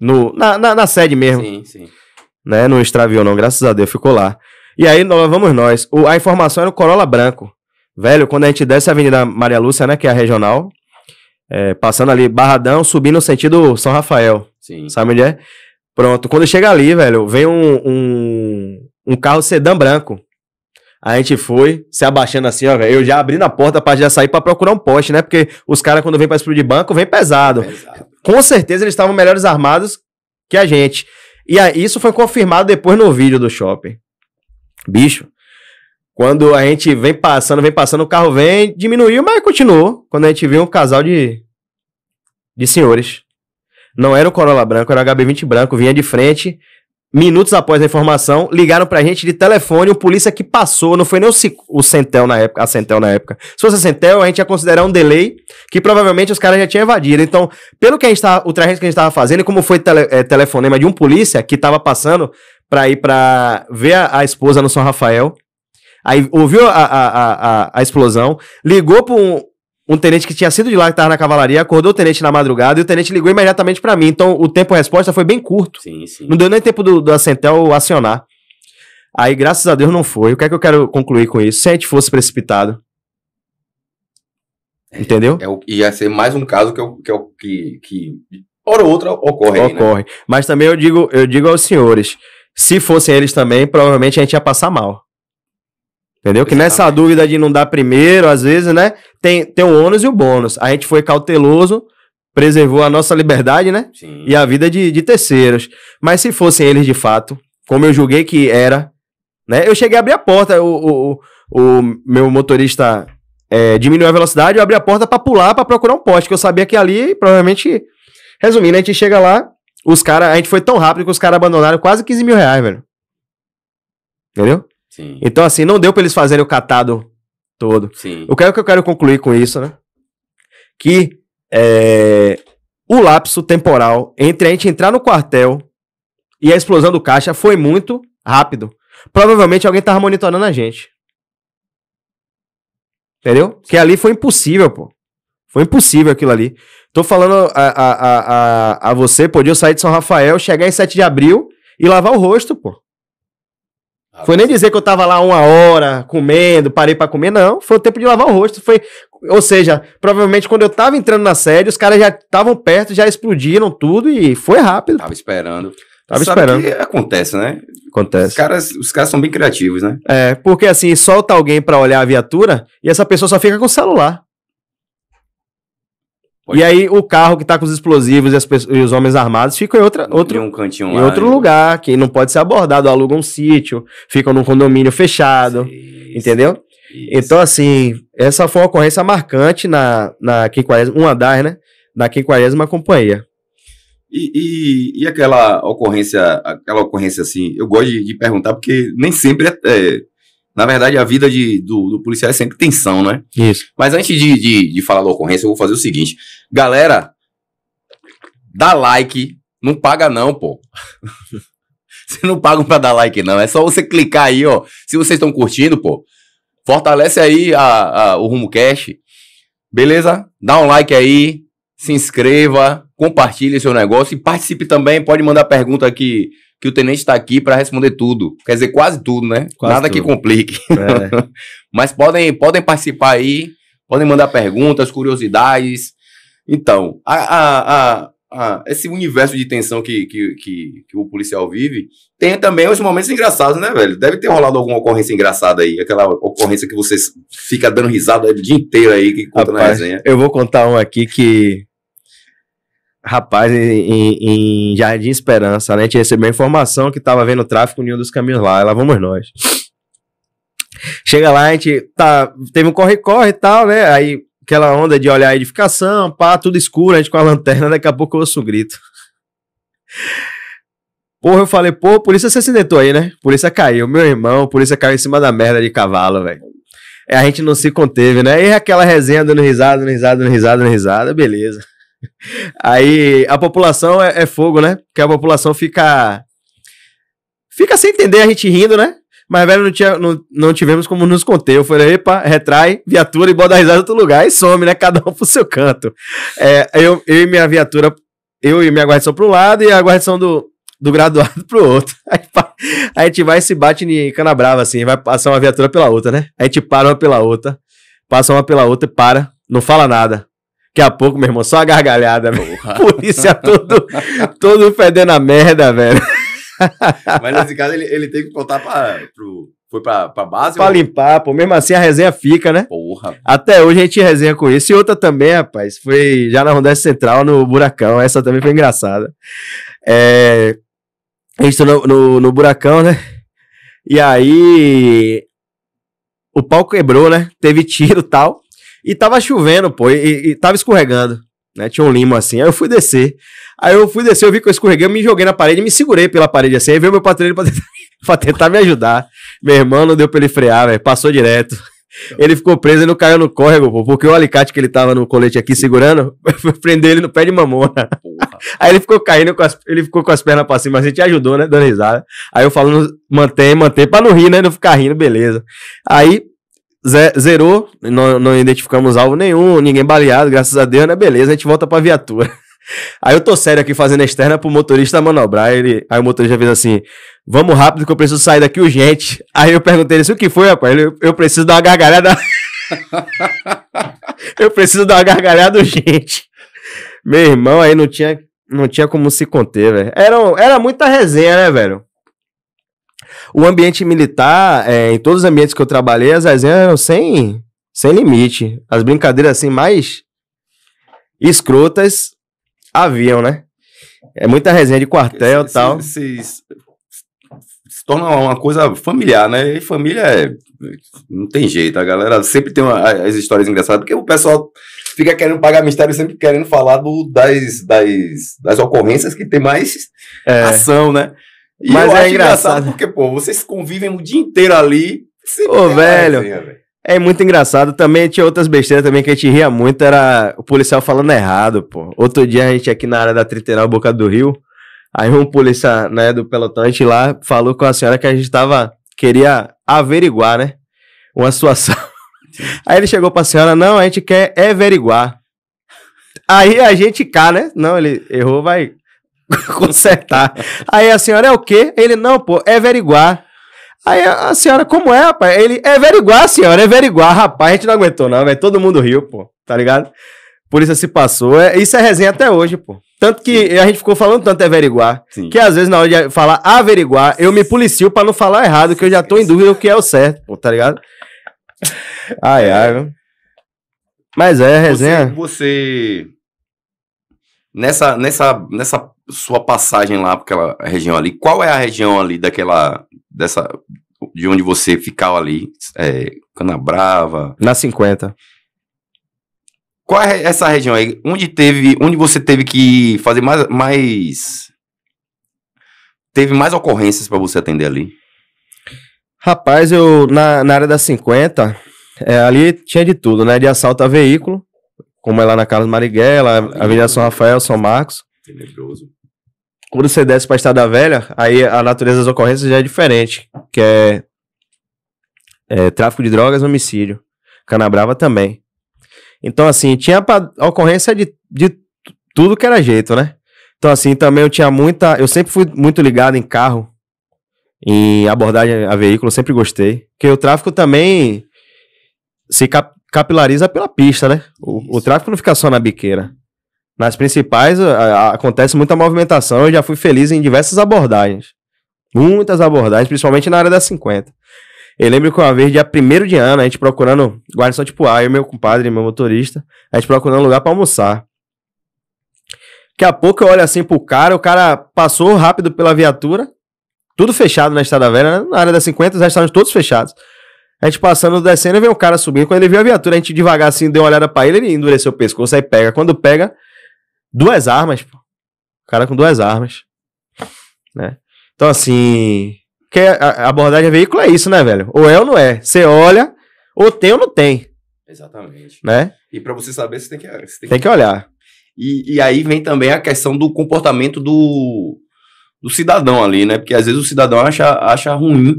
No, na, na, na, sede mesmo. Sim, sim. Né? Não extraviou não, graças a Deus, ficou lá. E aí nós vamos nós. O, a informação era o Corolla Branco. Velho, quando a gente desce a Avenida Maria Lúcia, né, que é a regional, é, passando ali Barradão, subindo no sentido São Rafael. Sim. Sabe onde é? Pronto, quando chega ali, velho, vem um, um, um carro sedã branco. A gente foi, se abaixando assim, ó, velho. Eu já abri na porta pra já sair pra procurar um poste, né? Porque os caras, quando vem pra explodir banco, vem pesado. pesado. Com certeza eles estavam melhores armados que a gente. E aí, isso foi confirmado depois no vídeo do shopping. Bicho, quando a gente vem passando, vem passando, o carro vem, diminuiu, mas continuou. Quando a gente viu um casal de, de senhores. Não era o Corolla branco, era o HB20 branco, vinha de frente. Minutos após a informação, ligaram pra gente de telefone, o polícia que passou, não foi nem o, o Centel na época, a Centel na época. Se fosse a Centel, a gente ia considerar um delay que provavelmente os caras já tinham evadido. Então, pelo que a gente tava, tá, o trajeto que a gente tava fazendo, e como foi tele, é, telefonema de um polícia que tava passando pra ir pra ver a, a esposa no São Rafael, aí ouviu a, a, a, a, a explosão, ligou pra um, um tenente que tinha sido de lá, que estava na cavalaria, acordou o tenente na madrugada e o tenente ligou imediatamente para mim. Então o tempo-resposta foi bem curto. Sim, sim. Não deu nem tempo do, do Ascentel acionar. Aí, graças a Deus, não foi. O que é que eu quero concluir com isso? Se a gente fosse precipitado. É, entendeu? É, é, ia ser mais um caso que, eu, que, eu, que, que hora ou outra ocorre. Ocorre. Aí, né? Mas também eu digo, eu digo aos senhores: se fossem eles também, provavelmente a gente ia passar mal. Entendeu? Que nessa dúvida de não dar primeiro, às vezes, né? Tem, tem o ônus e o bônus. A gente foi cauteloso, preservou a nossa liberdade, né? Sim. E a vida de, de terceiros. Mas se fossem eles de fato, como eu julguei que era, né? Eu cheguei a abrir a porta, o, o, o meu motorista é, diminuiu a velocidade, eu abri a porta para pular, para procurar um poste, que eu sabia que ali, provavelmente. Resumindo, a gente chega lá, os caras. A gente foi tão rápido que os caras abandonaram quase 15 mil reais, velho. Entendeu? Então, assim, não deu para eles fazerem o catado todo. Sim. O que é que eu quero concluir com isso, né? Que é, o lapso temporal entre a gente entrar no quartel e a explosão do caixa foi muito rápido. Provavelmente alguém tava monitorando a gente. Entendeu? Que ali foi impossível, pô. Foi impossível aquilo ali. Tô falando a, a, a, a, a você, podia sair de São Rafael, chegar em 7 de abril e lavar o rosto, pô foi nem dizer que eu tava lá uma hora comendo, parei para comer, não. Foi o tempo de lavar o rosto. Foi, ou seja, provavelmente quando eu tava entrando na série, os caras já estavam perto, já explodiram tudo e foi rápido. Tava esperando. Tava Sabe esperando. Que acontece, né? Acontece. Os caras, os caras são bem criativos, né? É, porque assim, solta alguém para olhar a viatura e essa pessoa só fica com o celular. Pode. E aí o carro que tá com os explosivos e, pessoas, e os homens armados fica em, outra, outro, em um cantinho lá, outro né? lugar, que não pode ser abordado, alugam um sítio, ficam num condomínio fechado, Sim, entendeu? Então, assim, essa foi uma ocorrência marcante na, na 50, um andar, né? Na 50 companhia. E, e, e, aquela ocorrência, aquela ocorrência assim, eu gosto de, de perguntar, porque nem sempre é, é na verdade, a vida de, do, do policial é sempre tensão, né? Isso. Mas antes de, de, de falar da ocorrência, eu vou fazer o seguinte. Galera, dá like, não paga não, pô. Vocês não pagam pra dar like, não. É só você clicar aí, ó. Se vocês estão curtindo, pô, fortalece aí a, a, o Rumo Cash. Beleza? Dá um like aí, se inscreva, compartilhe seu negócio e participe também. Pode mandar pergunta aqui que o tenente está aqui para responder tudo. Quer dizer, quase tudo, né? Quase Nada tudo. que complique. É. Mas podem, podem participar aí, podem mandar perguntas, curiosidades. Então, a, a, a, a esse universo de tensão que, que, que, que, o policial vive tem também os momentos engraçados, né, velho? Deve ter rolado alguma ocorrência engraçada aí, aquela ocorrência que você fica dando risada o dia inteiro aí, que conta Rapaz, na resenha. Eu vou contar um aqui que rapaz em, em, Jardim Esperança, né? A gente recebeu a informação que tava vendo tráfico em um dos caminhos lá. Lá vamos nós. Chega lá, a gente tá, teve um corre-corre e tal, né? Aí aquela onda de olhar a edificação, pá, tudo escuro, a gente com a lanterna, daqui a pouco eu ouço um grito. Porra, eu falei, pô, polícia se acidentou aí, né? Polícia caiu, meu irmão, polícia caiu em cima da merda de cavalo, velho. É, a gente não se conteve, né? E aquela resenha dando risada, dando risada, dando risada, dando risada, beleza. Aí a população é, é fogo, né? Porque a população fica. Fica sem entender a gente rindo, né? Mas, velho, não, tinha, não, não tivemos como nos conter. Eu falei, epa, retrai, viatura e bota a risada em outro lugar e some, né? Cada um pro seu canto. É, eu, eu e minha viatura, eu e minha guarnição pro lado e a guarnição do, do graduado pro outro. Aí, a gente vai e se bate em cana brava, assim, vai passar uma viatura pela outra, né? A gente para uma pela outra, passa uma pela outra e para, não fala nada. Daqui a pouco, meu irmão, só a gargalhada, velho. Polícia todo, todo fedendo a merda, velho. Mas nesse caso, ele, ele tem que voltar pra, pro, foi pra, pra base? Pra ou... limpar, pô. Mesmo assim a resenha fica, né? Porra. Até hoje a gente resenha com isso. E outra também, rapaz, foi já na Rondeste Central, no Buracão. Essa também foi engraçada. É... A gente no, no, no Buracão, né? E aí. O pau quebrou, né? Teve tiro e tal. E tava chovendo, pô, e, e tava escorregando. Né? Tinha um limo assim. Aí eu fui descer. Aí eu fui descer, eu vi que eu escorreguei, eu me joguei na parede, me segurei pela parede assim. Aí veio meu patrulheiro pra tentar, pra tentar me ajudar. Meu irmão não deu pra ele frear, velho. Passou direto. Ele ficou preso e não caiu no córrego, pô, porque o alicate que ele tava no colete aqui segurando, prendeu ele no pé de mamona. Aí ele ficou caindo, as, ele ficou com as pernas pra cima, mas assim, te ajudou, né, dando risada. Aí eu falando, mantém, mantém, pra não rir, né, não ficar rindo, beleza. Aí zerou, não, não identificamos alvo nenhum, ninguém baleado, graças a Deus, né? Beleza, a gente volta pra viatura. Aí eu tô sério aqui fazendo a externa pro motorista manobrar. Ele, aí o motorista fez assim: Vamos rápido que eu preciso sair daqui urgente. Aí eu perguntei ele: O que foi, rapaz? Ele, eu preciso dar uma gargalhada. eu preciso dar uma gargalhada urgente. Meu irmão aí não tinha, não tinha como se conter, velho. Era, era muita resenha, né, velho? O ambiente militar, é, em todos os ambientes que eu trabalhei, as resenhas eram sem, sem limite. As brincadeiras assim mais escrotas haviam, né? É muita resenha de quartel e tal. Vocês se torna uma coisa familiar, né? E família é. Não tem jeito, a galera sempre tem uma, as histórias engraçadas, porque o pessoal fica querendo pagar mistério, sempre querendo falar do, das, das, das ocorrências que tem mais é. ação, né? E Mas eu é acho engraçado. engraçado. porque, pô, vocês convivem o dia inteiro ali. Ô, velho. Assim, né, velho. É muito engraçado. Também tinha outras besteiras também que a gente ria muito. Era o policial falando errado, pô. Outro dia a gente aqui na área da Triteral Boca do Rio. Aí um polícia, né, do pelotão, a gente lá falou com a senhora que a gente tava... Queria averiguar, né? Uma situação. Aí ele chegou pra senhora, não, a gente quer averiguar. Aí a gente cá, né? Não, ele errou, vai consertar. Aí a senhora é o quê? Ele, não, pô, é averiguar. Aí a senhora, como é, rapaz? Ele, é averiguar, senhora, é averiguar, rapaz. A gente não aguentou, não, velho. Todo mundo riu, pô, tá ligado? Polícia se passou. É, isso é resenha até hoje, pô. Tanto que Sim. a gente ficou falando tanto averiguar, Sim. que às vezes na hora de falar averiguar, eu me policio para não falar errado, que eu já tô em dúvida o que é o certo, pô, tá ligado? Ai, ai, Mas é, resenha. Você, você Nessa, nessa, nessa sua passagem lá para aquela região ali, qual é a região ali daquela, dessa, de onde você ficava ali, é, Canabrava? Na 50. Qual é essa região aí? Onde teve, onde você teve que fazer mais, mais teve mais ocorrências para você atender ali? Rapaz, eu na, na área da 50, é, ali tinha de tudo, né? De assalto a veículo, como é lá na Carlos Marighella, Avenida São Rafael, São Marcos. Tenebroso. Quando você desce para a Estrada Velha, aí a natureza das ocorrências já é diferente, que é, é tráfico de drogas, homicídio. Canabrava também. Então, assim, tinha ocorrência de, de tudo que era jeito, né? Então, assim, também eu tinha muita. Eu sempre fui muito ligado em carro, em abordagem a veículo, sempre gostei. Porque o tráfico também se cap capilariza pela pista, né? O, o, tráfego não fica só na biqueira. Nas principais a, a, acontece muita movimentação. Eu já fui feliz em diversas abordagens. Muitas abordagens, principalmente na área das 50. Eu lembro que uma vez, dia 1 de ano, a gente procurando guarda guarda-só tipo A, eu, meu compadre, meu motorista, a gente procurando lugar para almoçar. Daqui a pouco eu olho assim pro cara, o cara passou rápido pela viatura, tudo fechado na Estrada Velha, né? na área das 50, os restaurantes todos fechados. A gente passando, descendo, vem um cara subindo. Quando ele viu a viatura, a gente devagar assim, deu uma olhada pra ele, ele endureceu o pescoço, aí pega. Quando pega, duas armas, pô. O cara com duas armas. Né? Então, assim. que a abordagem veículo é isso, né, velho? Ou é ou não é. Você olha, ou tem ou não tem. Exatamente. Né? E para você saber, você tem que, você tem, tem que... que, olhar. E, e aí vem também a questão do comportamento do, do cidadão ali, né? Porque às vezes o cidadão acha, acha ruim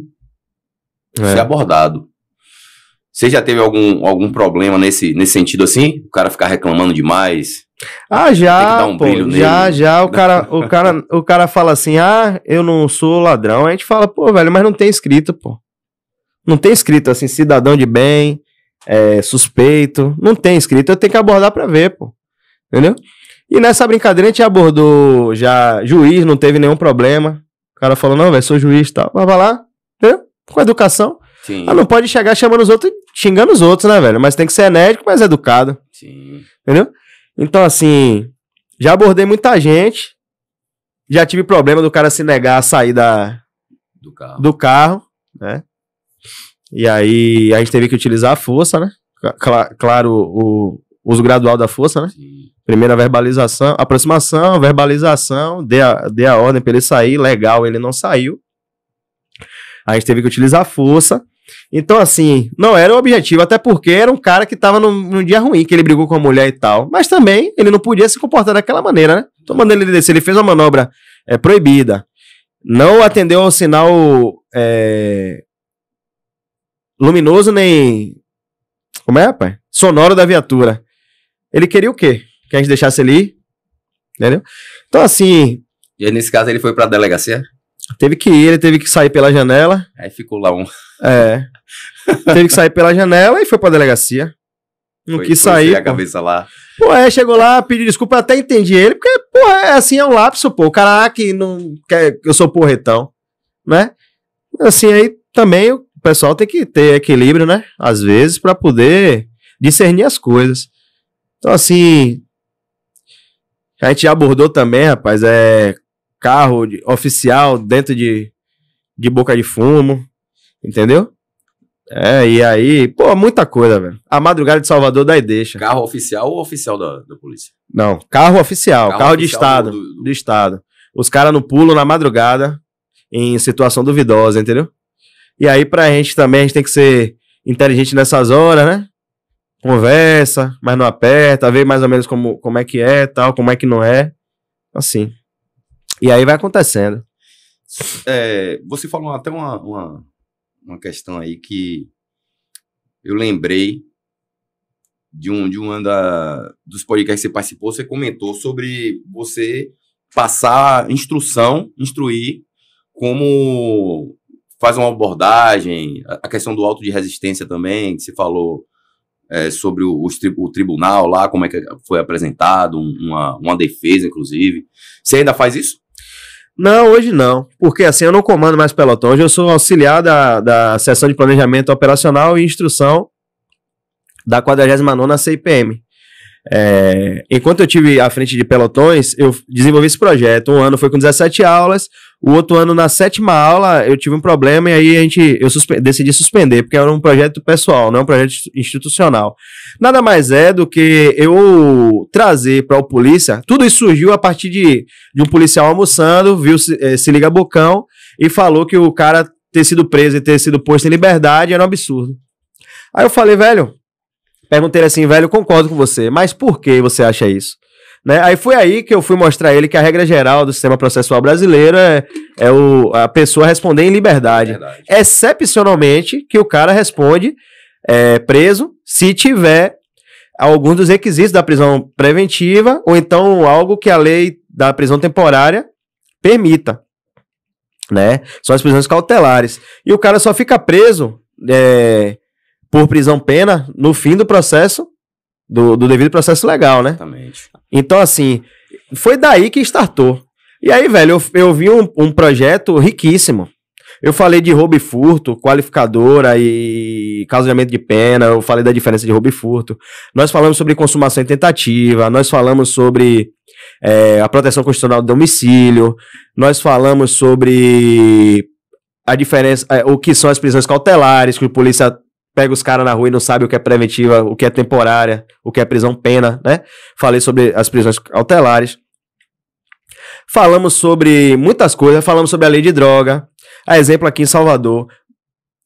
é. ser abordado. Você já teve algum, algum problema nesse, nesse sentido assim? O cara ficar reclamando demais? Ah, já, um pô, já, nele. já, o cara, o, cara, o cara fala assim, ah, eu não sou ladrão, a gente fala, pô, velho, mas não tem escrito, pô. Não tem escrito, assim, cidadão de bem, é, suspeito, não tem escrito, eu tenho que abordar pra ver, pô. Entendeu? E nessa brincadeira a gente abordou já juiz, não teve nenhum problema. O cara falou, não, velho, sou juiz e tal. Mas vai lá, entendeu? Com educação. Sim. Ah, não pode chegar chamando os outros, xingando os outros, né, velho? Mas tem que ser enérgico, mas educado. Sim. Entendeu? Então, assim, já abordei muita gente. Já tive problema do cara se negar a sair da, do, carro. do carro, né? E aí a gente teve que utilizar a força, né? Cla claro, o, o uso gradual da força, né? Sim. Primeiro a verbalização, aproximação, verbalização, dê a, dê a ordem para ele sair, legal, ele não saiu. A gente teve que utilizar a força. Então, assim, não era o objetivo, até porque era um cara que tava num, num, dia ruim, que ele brigou com a mulher e tal. Mas também ele não podia se comportar daquela maneira, né? Tô então, mandando ele descer, ele fez uma manobra é, proibida. Não atendeu ao sinal é, luminoso nem. Como é, pai? Sonoro da viatura. Ele queria o quê? Que a gente deixasse ali? Entendeu? Então, assim. E nesse caso ele foi pra delegacia? Teve que ir, ele teve que sair pela janela. Aí ficou lá um. É. teve que sair pela janela e foi pra delegacia. Não foi, quis sair. a cabeça lá. Pô, é, chegou lá, pediu desculpa, até entendi ele, porque, porra, é assim, é um lapso, pô. O cara que não quer. Eu sou porretão, né? Assim, aí também o pessoal tem que ter equilíbrio, né? Às vezes, para poder discernir as coisas. Então, assim. A gente já abordou também, rapaz, é carro de, oficial dentro de, de boca de fumo, entendeu? É, e aí, pô, muita coisa, velho. A madrugada de Salvador daí deixa. Carro oficial ou oficial da, da polícia? Não, carro oficial, carro, carro oficial de estado, do, do... do estado. Os caras no pulo na madrugada, em situação duvidosa, entendeu? E aí pra gente também, a gente tem que ser inteligente nessas horas, né? Conversa, mas não aperta, vê mais ou menos como, como é que é, tal, como é que não é. Assim. E aí vai acontecendo. É, você falou até uma, uma, uma, questão aí que eu lembrei de um de um anda dos podcasts que você participou, você comentou sobre você passar instrução, instruir como faz uma abordagem, a questão do alto de resistência também, que você falou é, sobre o, o, tribunal lá, como é que foi apresentado, uma, uma defesa, inclusive. Você ainda faz isso? Não, hoje não. Porque assim eu não comando mais pelotão. Hoje eu sou auxiliar da, da seção de planejamento operacional e instrução da 49 CIPM. É, enquanto eu tive à frente de pelotões, eu desenvolvi esse projeto. Um ano foi com 17 aulas, o outro ano, na sétima aula, eu tive um problema e aí a gente, eu suspe decidi suspender, porque era um projeto pessoal, não é um projeto institucional. Nada mais é do que eu trazer para o polícia. Tudo isso surgiu a partir de, de um policial almoçando, viu se, eh, se liga bocão e falou que o cara ter sido preso e ter sido posto em liberdade era um absurdo. Aí eu falei, velho, perguntei assim, velho, concordo com você, mas por que você acha isso? Né? Aí foi aí que eu fui mostrar ele que a regra geral do sistema processual brasileiro é, é o, a pessoa responder em liberdade. Verdade. Excepcionalmente que o cara responde é, preso se tiver alguns dos requisitos da prisão preventiva ou então algo que a lei da prisão temporária permita. Né? São as prisões cautelares. E o cara só fica preso é, por prisão pena no fim do processo do, do devido processo legal, né? Exatamente. Então, assim, foi daí que startou. E aí, velho, eu, eu vi um, um projeto riquíssimo. Eu falei de roubo e furto, qualificadora e casamento de pena, eu falei da diferença de roubo e furto. Nós falamos sobre consumação e tentativa, nós falamos sobre é, a proteção constitucional do domicílio, nós falamos sobre a diferença, é, o que são as prisões cautelares, que a polícia pega os caras na rua e não sabe o que é preventiva, o que é temporária, o que é prisão pena, né? Falei sobre as prisões cautelares. Falamos sobre muitas coisas, falamos sobre a lei de droga. A exemplo aqui em Salvador,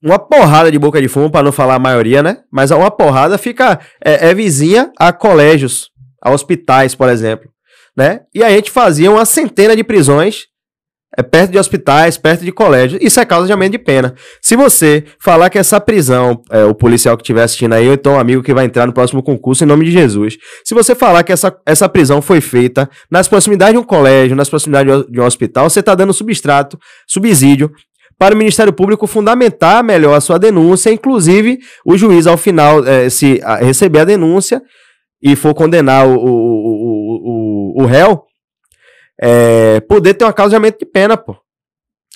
uma porrada de boca de fumo, para não falar a maioria, né? Mas uma porrada fica é, é vizinha a colégios, a hospitais, por exemplo, né? E a gente fazia uma centena de prisões é perto de hospitais, perto de colégios. Isso é causa de aumento de pena. Se você falar que essa prisão, é, o policial que estiver assistindo aí, ou então um amigo que vai entrar no próximo concurso em nome de Jesus, se você falar que essa, essa prisão foi feita nas proximidades de um colégio, nas proximidades de um hospital, você está dando substrato, subsídio para o Ministério Público fundamentar melhor a sua denúncia, inclusive o juiz, ao final, é, se receber a denúncia e for condenar o, o, o, o réu, é, poder ter um acasamento de pena, pô.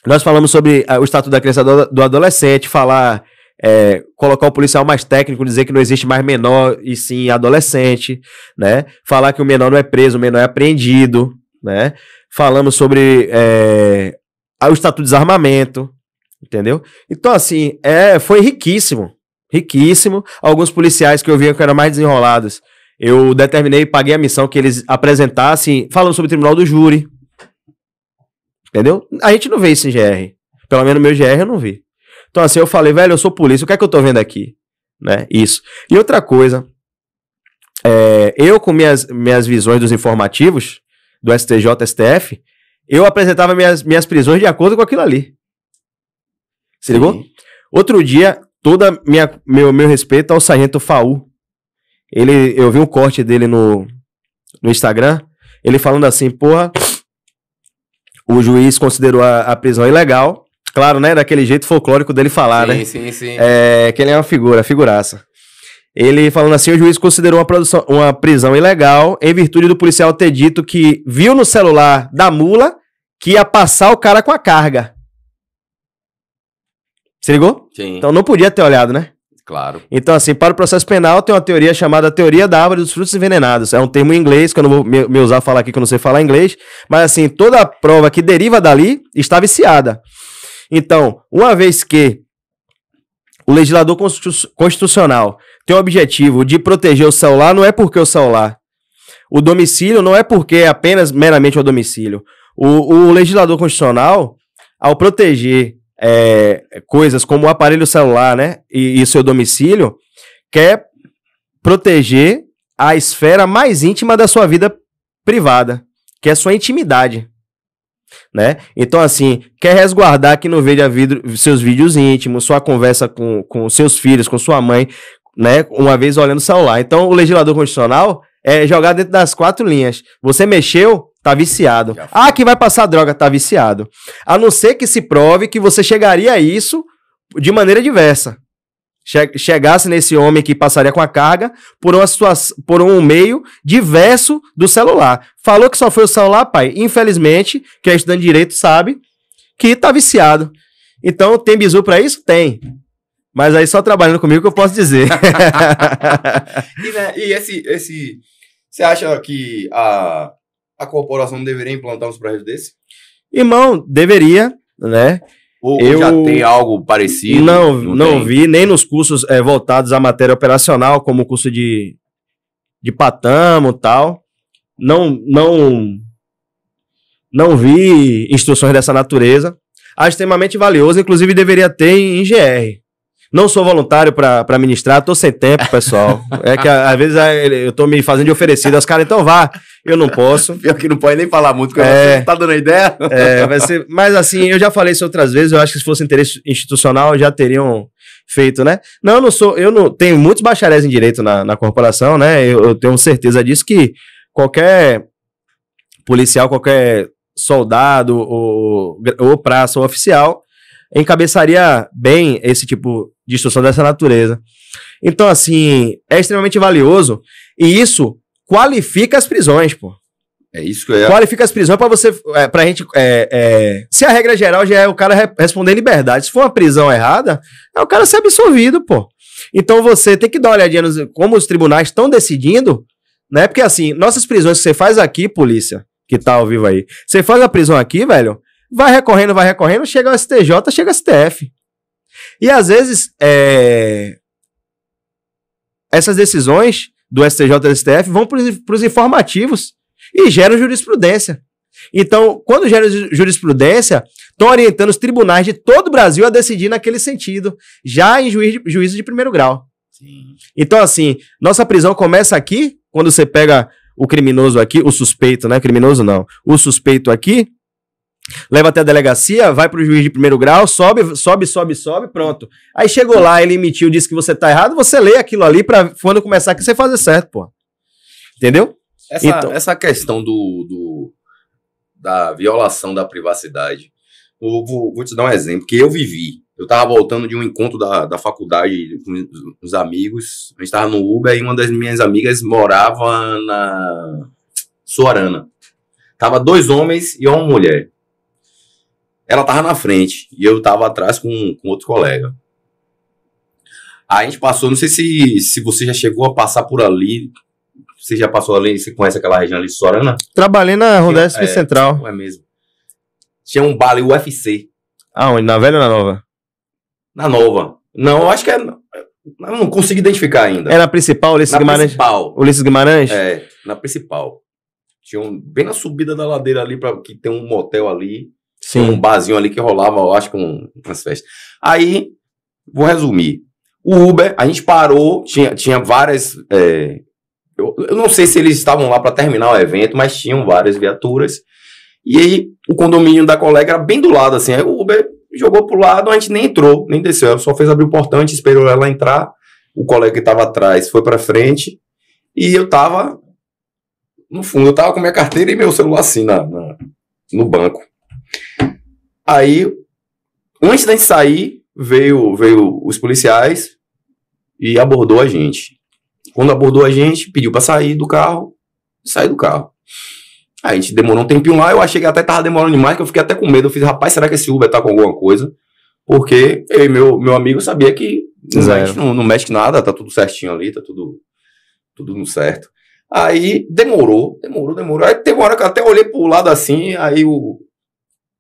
Nós falamos sobre ah, o estatuto da criança do, do adolescente, falar, é, colocar o policial mais técnico, dizer que não existe mais menor e sim adolescente, né? Falar que o menor não é preso, o menor é apreendido, né? Falamos sobre é, o estatuto de desarmamento, entendeu? Então, assim, é, foi riquíssimo, riquíssimo. Alguns policiais que eu via que eram mais desenrolados, eu determinei, paguei a missão que eles apresentassem, falando sobre o tribunal do júri. Entendeu? A gente não vê isso em GR. Pelo menos meu GR eu não vi. Então, assim, eu falei, velho, eu sou polícia, o que é que eu tô vendo aqui? Né? Isso. E outra coisa, é, eu com minhas, minhas visões dos informativos, do STJ, STF, eu apresentava minhas, minhas prisões de acordo com aquilo ali. Se ligou? Outro dia, todo minha, meu, meu respeito ao sargento Faú, ele, eu vi um corte dele no, no Instagram, ele falando assim, porra, o juiz considerou a, a prisão ilegal. Claro, né? Daquele jeito folclórico dele falar, sim, né? Sim, sim, É, que ele é uma figura, figuraça. Ele falando assim, o juiz considerou uma, produção, uma prisão ilegal em virtude do policial ter dito que viu no celular da mula que ia passar o cara com a carga. Se ligou? Sim. Então não podia ter olhado, né? Claro. Então, assim, para o processo penal, tem uma teoria chamada teoria da árvore dos frutos envenenados. É um termo em inglês, que eu não vou me, usar falar aqui que eu não sei falar inglês. Mas, assim, toda a prova que deriva dali está viciada. Então, uma vez que o legislador constitucional tem o objetivo de proteger o celular, não é porque o celular. O domicílio não é porque é apenas meramente o domicílio. O, o legislador constitucional, ao proteger é, coisas como o aparelho celular né, e, e seu domicílio, quer proteger a esfera mais íntima da sua vida privada, que é sua intimidade. Né? Então, assim, quer resguardar que não veja vidro, seus vídeos íntimos, sua conversa com, com seus filhos, com sua mãe, né? Uma vez olhando o celular. Então, o legislador constitucional é jogar dentro das quatro linhas. Você mexeu, Tá viciado. Ah, que vai passar droga, tá viciado. A não ser que se prove que você chegaria a isso de maneira diversa. chegasse nesse homem que passaria com a carga por, uma situação, por um meio diverso do celular. Falou que só foi o celular, pai. Infelizmente, quem é estudante de direito sabe que tá viciado. Então, tem bizu para isso? Tem. Mas aí só trabalhando comigo que eu posso dizer. e, né, e, esse, esse. Você acha que a, a corporação deveria implantar uns prédios desse? Irmão, deveria, né? Ou, eu já tem algo parecido? Não, não, não vi, nem nos cursos é, voltados à matéria operacional, como o curso de, de patamo tal. Não, não, não vi instruções dessa natureza. Acho extremamente valioso, inclusive deveria ter em, em GR. Não sou voluntário para ministrar, tô sem tempo, pessoal. É que às vezes eu tô me fazendo de oferecido aos caras, então vá, eu não posso. Pior que não pode nem falar muito, porque é, você tá dando ideia. É, vai ser, mas assim, eu já falei isso outras vezes, eu acho que se fosse interesse institucional já teriam feito, né? Não, eu não sou, eu não, tenho muitos bacharéis em direito na, na corporação, né? Eu, eu tenho certeza disso que qualquer policial, qualquer soldado ou, ou praça ou oficial encabeçaria bem esse tipo distorção dessa natureza. Então, assim, é extremamente valioso e isso qualifica as prisões, pô. É isso que é. Qualifica as prisões para você, é, pra gente, é, é, se a regra geral já é o cara re responder liberdade, se for uma prisão errada, é o cara ser absolvido, pô. Então você tem que dar uma olhadinha nos, como os tribunais estão decidindo, né? Porque assim, nossas prisões que você faz aqui, polícia, que tá ao vivo aí, você faz a prisão aqui, velho, vai recorrendo, vai recorrendo, chega ao STJ, chega ao STF. E às vezes, é... essas decisões do STJ e do STF vão para os informativos e geram jurisprudência. Então, quando gera jurisprudência, estão orientando os tribunais de todo o Brasil a decidir naquele sentido, já em juiz de, juízo de primeiro grau. Sim. Então, assim, nossa prisão começa aqui, quando você pega o criminoso aqui, o suspeito, né? Criminoso não, o suspeito aqui, leva até a delegacia, vai para o juiz de primeiro grau, sobe, sobe, sobe, sobe, pronto. Aí chegou lá, ele emitiu, disse que você tá errado, você lê aquilo ali para quando começar que você fazer certo, pô. Entendeu? Essa, então, essa questão do, do da violação da privacidade, vou, vou, vou, te dar um exemplo que eu vivi. Eu estava voltando de um encontro da, da faculdade com os amigos, a gente estava no Uber e uma das minhas amigas morava na Suarana. Tava dois homens e uma mulher. Ela tava na frente e eu tava atrás com, com outro colega. Aí a gente passou, não sei se, se você já chegou a passar por ali. Você já passou ali, você conhece aquela região ali de Sorana? Trabalhei na Rodesp é, Central. É mesmo. Tinha um bar ali, UFC. Aonde? Na velha ou na nova? Na nova. Não, acho que é. Não consegui identificar ainda. É na principal, Ulisses na Guimarães? principal. Ulisses Guimarães? É, na principal. Tinha um, bem na subida da ladeira ali, pra, que tem um motel ali. Sim. um barzinho ali que rolava, eu acho, com as festas. Aí, vou resumir. O Uber, a gente parou, tinha, tinha várias. É, eu, eu não sei se eles estavam lá para terminar o evento, mas tinham várias viaturas. E aí, o condomínio da colega era bem do lado, assim. Aí o Uber jogou pro lado, a gente nem entrou, nem desceu. Ela só fez abrir o portante, esperou ela entrar. O colega que estava atrás foi para frente. E eu tava. No fundo, eu tava com minha carteira e meu celular assim na, na no banco. Aí, antes da gente sair, veio, veio os policiais e abordou a gente. Quando abordou a gente, pediu para sair do carro, sair do carro. Aí a gente demorou um tempinho lá, eu achei que até tava demorando demais, que eu fiquei até com medo. Eu fiz, rapaz, será que esse Uber tá com alguma coisa? Porque eu e meu, meu amigo sabia que não, não, não mexe nada, tá tudo certinho ali, tá tudo, tudo no certo. Aí demorou, demorou, demorou. Aí teve uma hora que eu até olhei pro lado assim, aí o,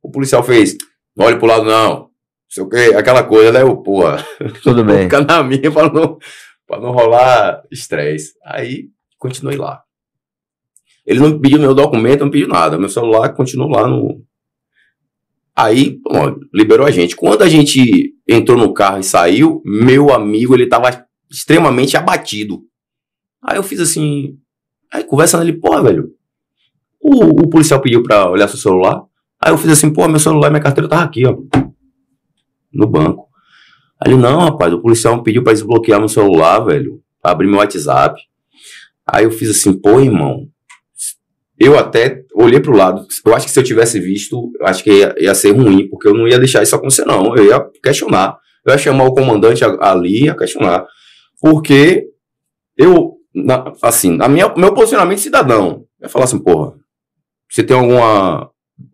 o policial fez, não olhe pro lado não, sei o quê, aquela coisa, né? Eu, porra, tudo bem. Fica na minha pra não, pra não rolar estresse. Aí, continuei lá. Ele não pediu meu documento, não pediu nada. Meu celular continuou lá no. Aí, bom, liberou a gente. Quando a gente entrou no carro e saiu, meu amigo, ele tava extremamente abatido. Aí eu fiz assim. Aí conversando ele, pô, velho. O, o policial pediu pra olhar seu celular. Aí eu fiz assim, pô, meu celular e minha carteira tava aqui, ó. No banco. Aí ele, não, rapaz, o policial me pediu pra desbloquear meu celular, velho. Abrir meu WhatsApp. Aí eu fiz assim, pô, irmão. Eu até olhei pro lado. Eu acho que se eu tivesse visto, eu acho que ia, ia, ser ruim, porque eu não ia deixar isso acontecer, não. Eu ia questionar. Eu ia chamar o comandante ali a ia questionar. Porque eu, na, assim, a minha, meu posicionamento cidadão. Eu ia falar assim, porra, você tem alguma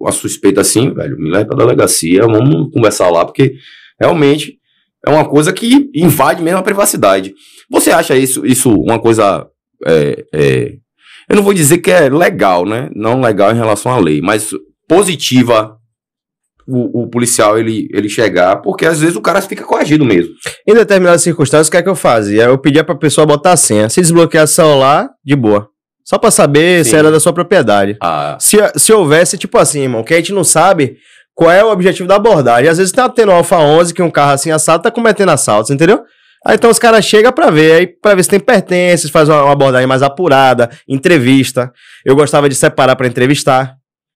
a suspeita assim, velho, me leva pra delegacia, vamos conversar lá, porque realmente é uma coisa que invade mesmo a privacidade. Você acha isso, isso uma coisa. É, é, eu não vou dizer que é legal, né? Não legal em relação à lei, mas positiva o, o, policial ele, ele chegar, porque às vezes o cara fica coagido mesmo. Em determinadas circunstâncias, o que é que eu fazia? Eu pedia pra pessoa botar a senha. Se desbloquear o celular, de boa. Só pra saber Sim. se era da sua propriedade. Ah. Se, se houvesse, tipo assim, irmão, que a gente não sabe qual é o objetivo da abordagem. Às vezes tá tendo um Alfa 11, que um carro assim assalto tá cometendo assaltos, entendeu? Aí então os caras chegam pra ver, aí pra ver se tem pertences, faz uma, uma abordagem mais apurada, entrevista. Eu gostava de separar para entrevistar,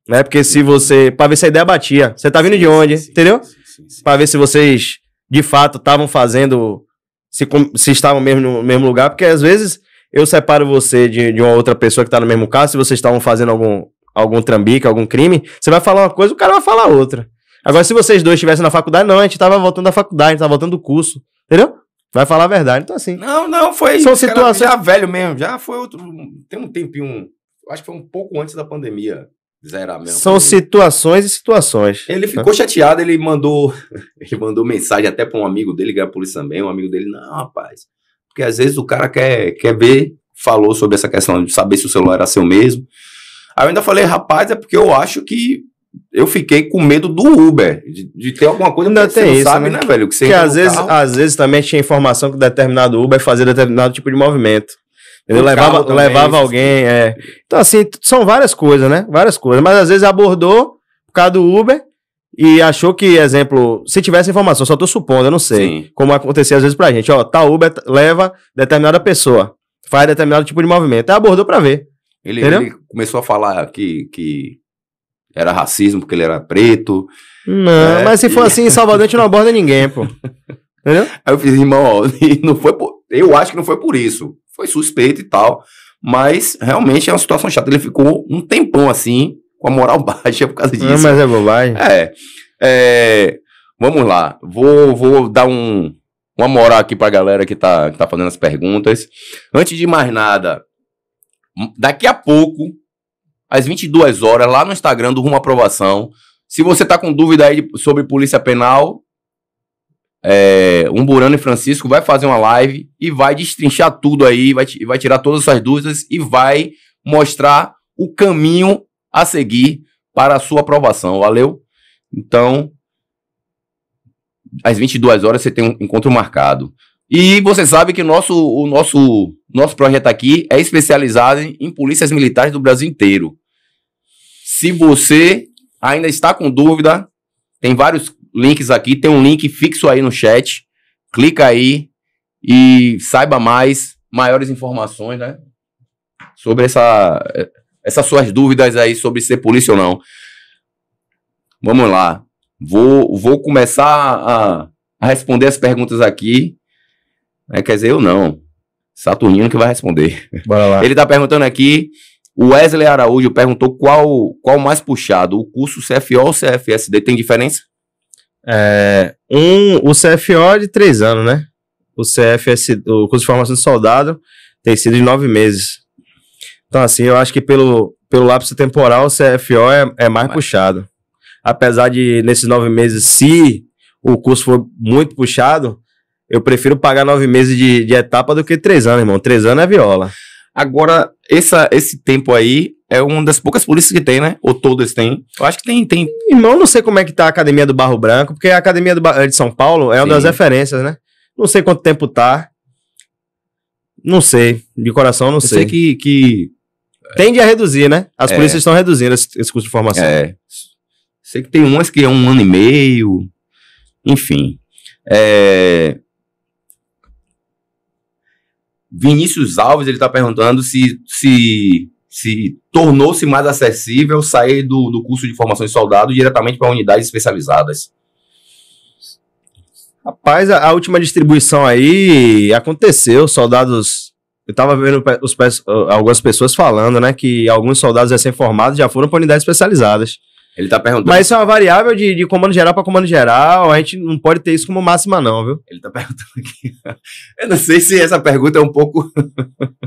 né? Porque se você. pra ver se a ideia batia. Você tá vindo sim, de onde, sim, entendeu? Sim, Pra ver se vocês de fato estavam fazendo. Se, se estavam mesmo no mesmo lugar, porque às vezes eu separo você de, de uma outra pessoa que tá no mesmo caso, se vocês estavam fazendo algum, algum trambique, algum crime, você vai falar uma coisa, o cara vai falar outra. Agora, se vocês dois estivessem na faculdade, não, a gente tava voltando da faculdade, a gente tava voltando do curso, entendeu? Vai falar a verdade, então assim. Não, não, foi. São situações. Já velho mesmo, já foi outro. Tem um tempinho, acho que foi um pouco antes da pandemia zerar mesmo. São situações e situações. Ele tá? ficou chateado, ele mandou, ele mandou mensagem até para um amigo dele, que era é polícia também, um amigo dele, não, rapaz, porque às vezes o cara quer, quer ver, falou sobre essa questão de saber se o celular era seu mesmo. Aí eu ainda falei, rapaz, é porque eu acho que eu fiquei com medo do Uber, de, de ter alguma coisa ainda tem você isso, sabe, né? né, velho? Que, você às, vezes, às vezes também tinha informação que determinado Uber fazia determinado tipo de movimento. Ele levava, também, levava alguém, é. Então, assim, são várias coisas, né? Várias coisas. Mas às vezes abordou por causa do Uber, e achou que, exemplo, se tivesse informação, só estou supondo, eu não sei, Sim. como acontecia às vezes pra gente, ó, tal Uber leva determinada pessoa, faz determinado tipo de movimento. Aí abordou para ver. Ele, ele, começou a falar que, que era racismo porque ele era preto. Não, é, mas se for e... assim, em Salvador a gente não aborda ninguém, pô. Entendeu? Aí eu fiz, irmão, não foi por... eu acho que não foi por isso. Foi suspeito e tal. Mas realmente é uma situação chata. Ele ficou um tempão assim, com a moral baixa por causa disso. Não, mas é bobagem. É. é vamos lá. Vou, vou dar um, uma moral aqui pra galera que tá, que tá fazendo as perguntas. Antes de mais nada, daqui a pouco, às 22 horas, lá no Instagram do Rumo Aprovação, se você tá com dúvida aí sobre Polícia Penal, é, Umburano e Francisco vai fazer uma live e vai destrinchar tudo aí, vai, vai tirar todas as suas dúvidas e vai mostrar o caminho a seguir para a sua aprovação, valeu? Então, às 22 horas você tem um encontro marcado. E você sabe que nosso, o nosso, nosso projeto aqui é especializado em polícias militares do Brasil inteiro. Se você ainda está com dúvida, tem vários links aqui, tem um link fixo aí no chat. Clica aí e saiba mais, maiores informações, né? Sobre essa, essas suas dúvidas aí sobre ser polícia ou não. Vamos lá. Vou, vou começar a, a responder as perguntas aqui. É, quer dizer, eu não. Saturnino é que vai responder. Bora lá. Ele está perguntando aqui. O Wesley Araújo perguntou qual qual mais puxado, o curso CFO ou CFSD tem diferença? É, um, o CFO é de três anos, né? O CFS, o curso de formação de soldado tem sido de nove meses. Então, assim, eu acho que pelo, pelo lapso temporal, o CFO é, é mais Mas... puxado. Apesar de, nesses nove meses, se o curso for muito puxado, eu prefiro pagar nove meses de, de etapa do que três anos, irmão. Três anos é viola. Agora, essa, esse tempo aí é uma das poucas polícias que tem, né? Ou todas têm. Eu acho que tem. tem... Irmão, não sei como é que tá a Academia do Barro Branco, porque a Academia do eh, de São Paulo é Sim. uma das referências, né? Não sei quanto tempo tá. Não sei. De coração, não eu sei. sei que, que Tende a reduzir, né? As é. polícias estão reduzindo esse, esse custo de formação. É. Sei que tem umas que é um ano e meio, enfim. É... Vinícius Alves, ele está perguntando se, se, se tornou-se mais acessível sair do, do curso de formação de soldado diretamente para unidades especializadas. Rapaz, a, a, última distribuição aí aconteceu, soldados eu tava vendo os, algumas pessoas falando, né, que alguns soldados recém-formados já foram para unidades especializadas. Ele tá perguntando. Mas isso é uma variável de, de comando geral para comando geral. A gente não pode ter isso como máxima, não, viu? Ele tá perguntando aqui. Eu não sei se essa pergunta é um pouco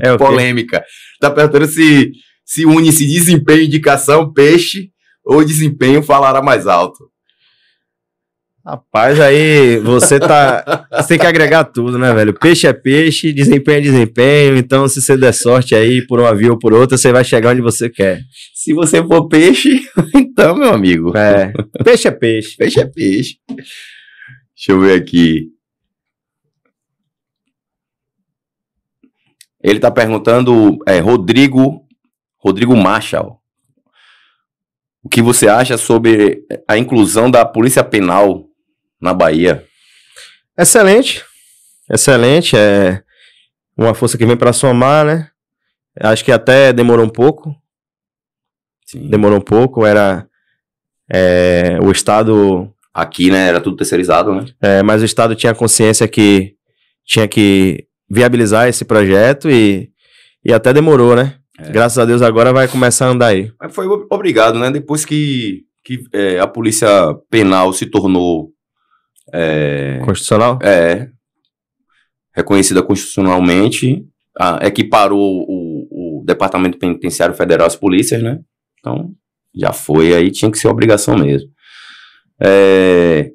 é polêmica. Tá perguntando se, se une-se desempenho, indicação, peixe ou desempenho falará mais alto. Rapaz, aí você tá. Você tem que agregar tudo, né, velho? Peixe é peixe, desempenho é desempenho. Então, se você der sorte aí por um avião ou por outro, você vai chegar onde você quer. Se você for peixe, então, meu amigo. É. Peixe é peixe. Peixe é peixe. Deixa eu ver aqui. Ele tá perguntando, é, Rodrigo, Rodrigo Marshall. O que você acha sobre a inclusão da Polícia Penal na Bahia? Excelente, excelente. É uma força que vem para somar, né? Acho que até demorou um pouco. Sim. Demorou um pouco. Era é, o estado aqui, né? Era tudo terceirizado, né? É, mas o estado tinha consciência que tinha que viabilizar esse projeto e, e até demorou, né? É. Graças a Deus agora vai começar a andar aí. Mas foi obrigado, né? Depois que, que é, a polícia penal se tornou é, Constitucional? É. Reconhecida constitucionalmente, a, equiparou o, o Departamento Penitenciário Federal às polícias, né? Então, já foi aí, tinha que ser obrigação mesmo. É,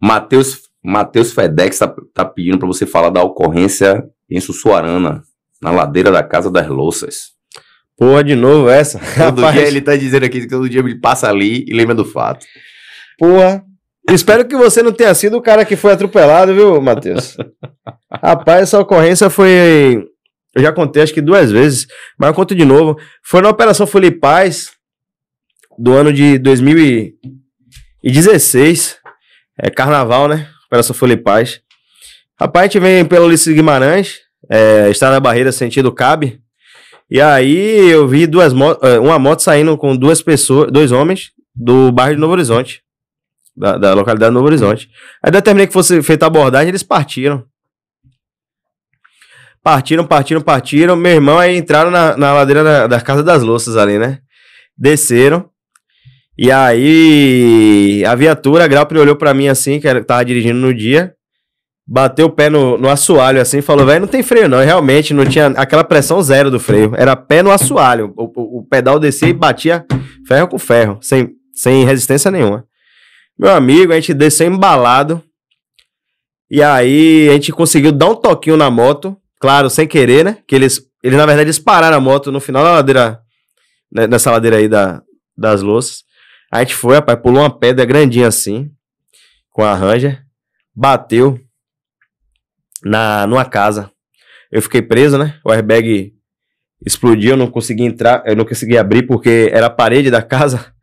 Matheus Mateus Fedex está tá pedindo para você falar da ocorrência em Sussuarana, na ladeira da Casa das Louças. Porra, de novo essa. Todo dia ele tá dizendo aqui que todo dia ele passa ali e lembra do fato. Porra, Espero que você não tenha sido o cara que foi atropelado, viu, Matheus? Rapaz, essa ocorrência foi. Eu já contei acho que duas vezes, mas eu conto de novo. Foi na Operação Folha Paz do ano de 2016. É carnaval, né? Operação Folha Paz. Rapaz, a gente vem pelo Ulisses Guimarães, é, está na barreira sentido cabe. E aí eu vi duas mo é, uma moto saindo com duas pessoas, dois homens do bairro de Novo Horizonte da, da localidade Novo Horizonte. Aí determinei que fosse feita a abordagem, eles partiram. Partiram, partiram, partiram. Meu irmão aí entraram na, na ladeira da, da Casa das Louças ali, né? Desceram. E aí a viatura, a Graupri olhou para mim assim, que tava dirigindo no dia, bateu o pé no, no assoalho assim, falou, velho, não tem freio não. E realmente não tinha aquela pressão zero do freio, era pé no assoalho. O, o, o pedal descia e batia ferro com ferro, sem, sem resistência nenhuma. Meu amigo, a gente desceu embalado. E aí a gente conseguiu dar um toquinho na moto, claro, sem querer, né? Que eles, eles na verdade, dispararam pararam a moto no final da ladeira, né, nessa ladeira aí da, das louças. A gente foi, rapaz, pulou uma pedra grandinha assim, com a Ranger, bateu na numa casa. Eu fiquei preso, né? O airbag explodiu, eu não consegui entrar, eu não consegui abrir porque era a parede da casa.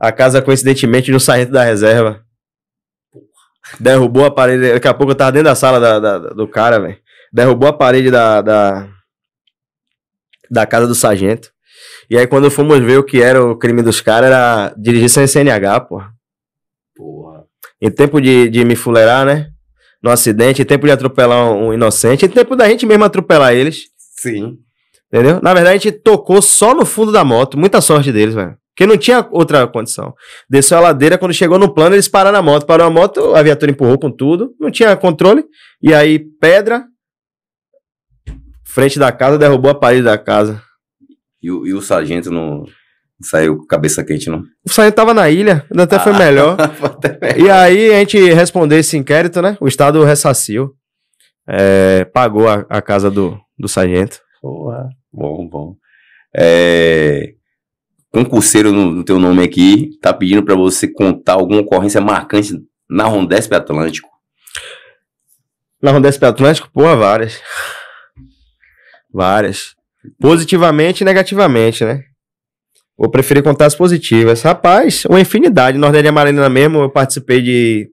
A casa, coincidentemente, de um sargento da reserva. Derrubou a parede. Daqui a pouco eu tava dentro da sala da, da, do cara, velho. Derrubou a parede da, da, da casa do sargento. E aí, quando fomos ver o que era o crime dos caras, era dirigir sem CNH, porra. Porra. Em tempo de, de me fulerar, né? No acidente, em tempo de atropelar um inocente, em tempo da gente mesmo atropelar eles. Sim. Entendeu? Na verdade, a gente tocou só no fundo da moto. Muita sorte deles, velho. Porque não tinha outra condição. Desceu a ladeira, quando chegou no plano, eles pararam a moto. Parou a moto, a viatura empurrou com tudo, não tinha controle. E aí, pedra, frente da casa, derrubou a parede da casa. E o, e o sargento não saiu cabeça quente, não? O sargento tava na ilha, ainda até ah, foi melhor. e aí a gente respondeu esse inquérito, né? O Estado ressaciou. É, pagou a, a, casa do, do sargento. Boa, bom, bom. É, concurseiro no, no teu nome aqui tá pedindo para você contar alguma ocorrência marcante na Rondesp Atlântico. Na Rondesp Atlântico, pô, várias. Várias. Positivamente e negativamente, né? Vou preferir contar as positivas. Rapaz, uma infinidade. na e Marina mesmo, eu participei de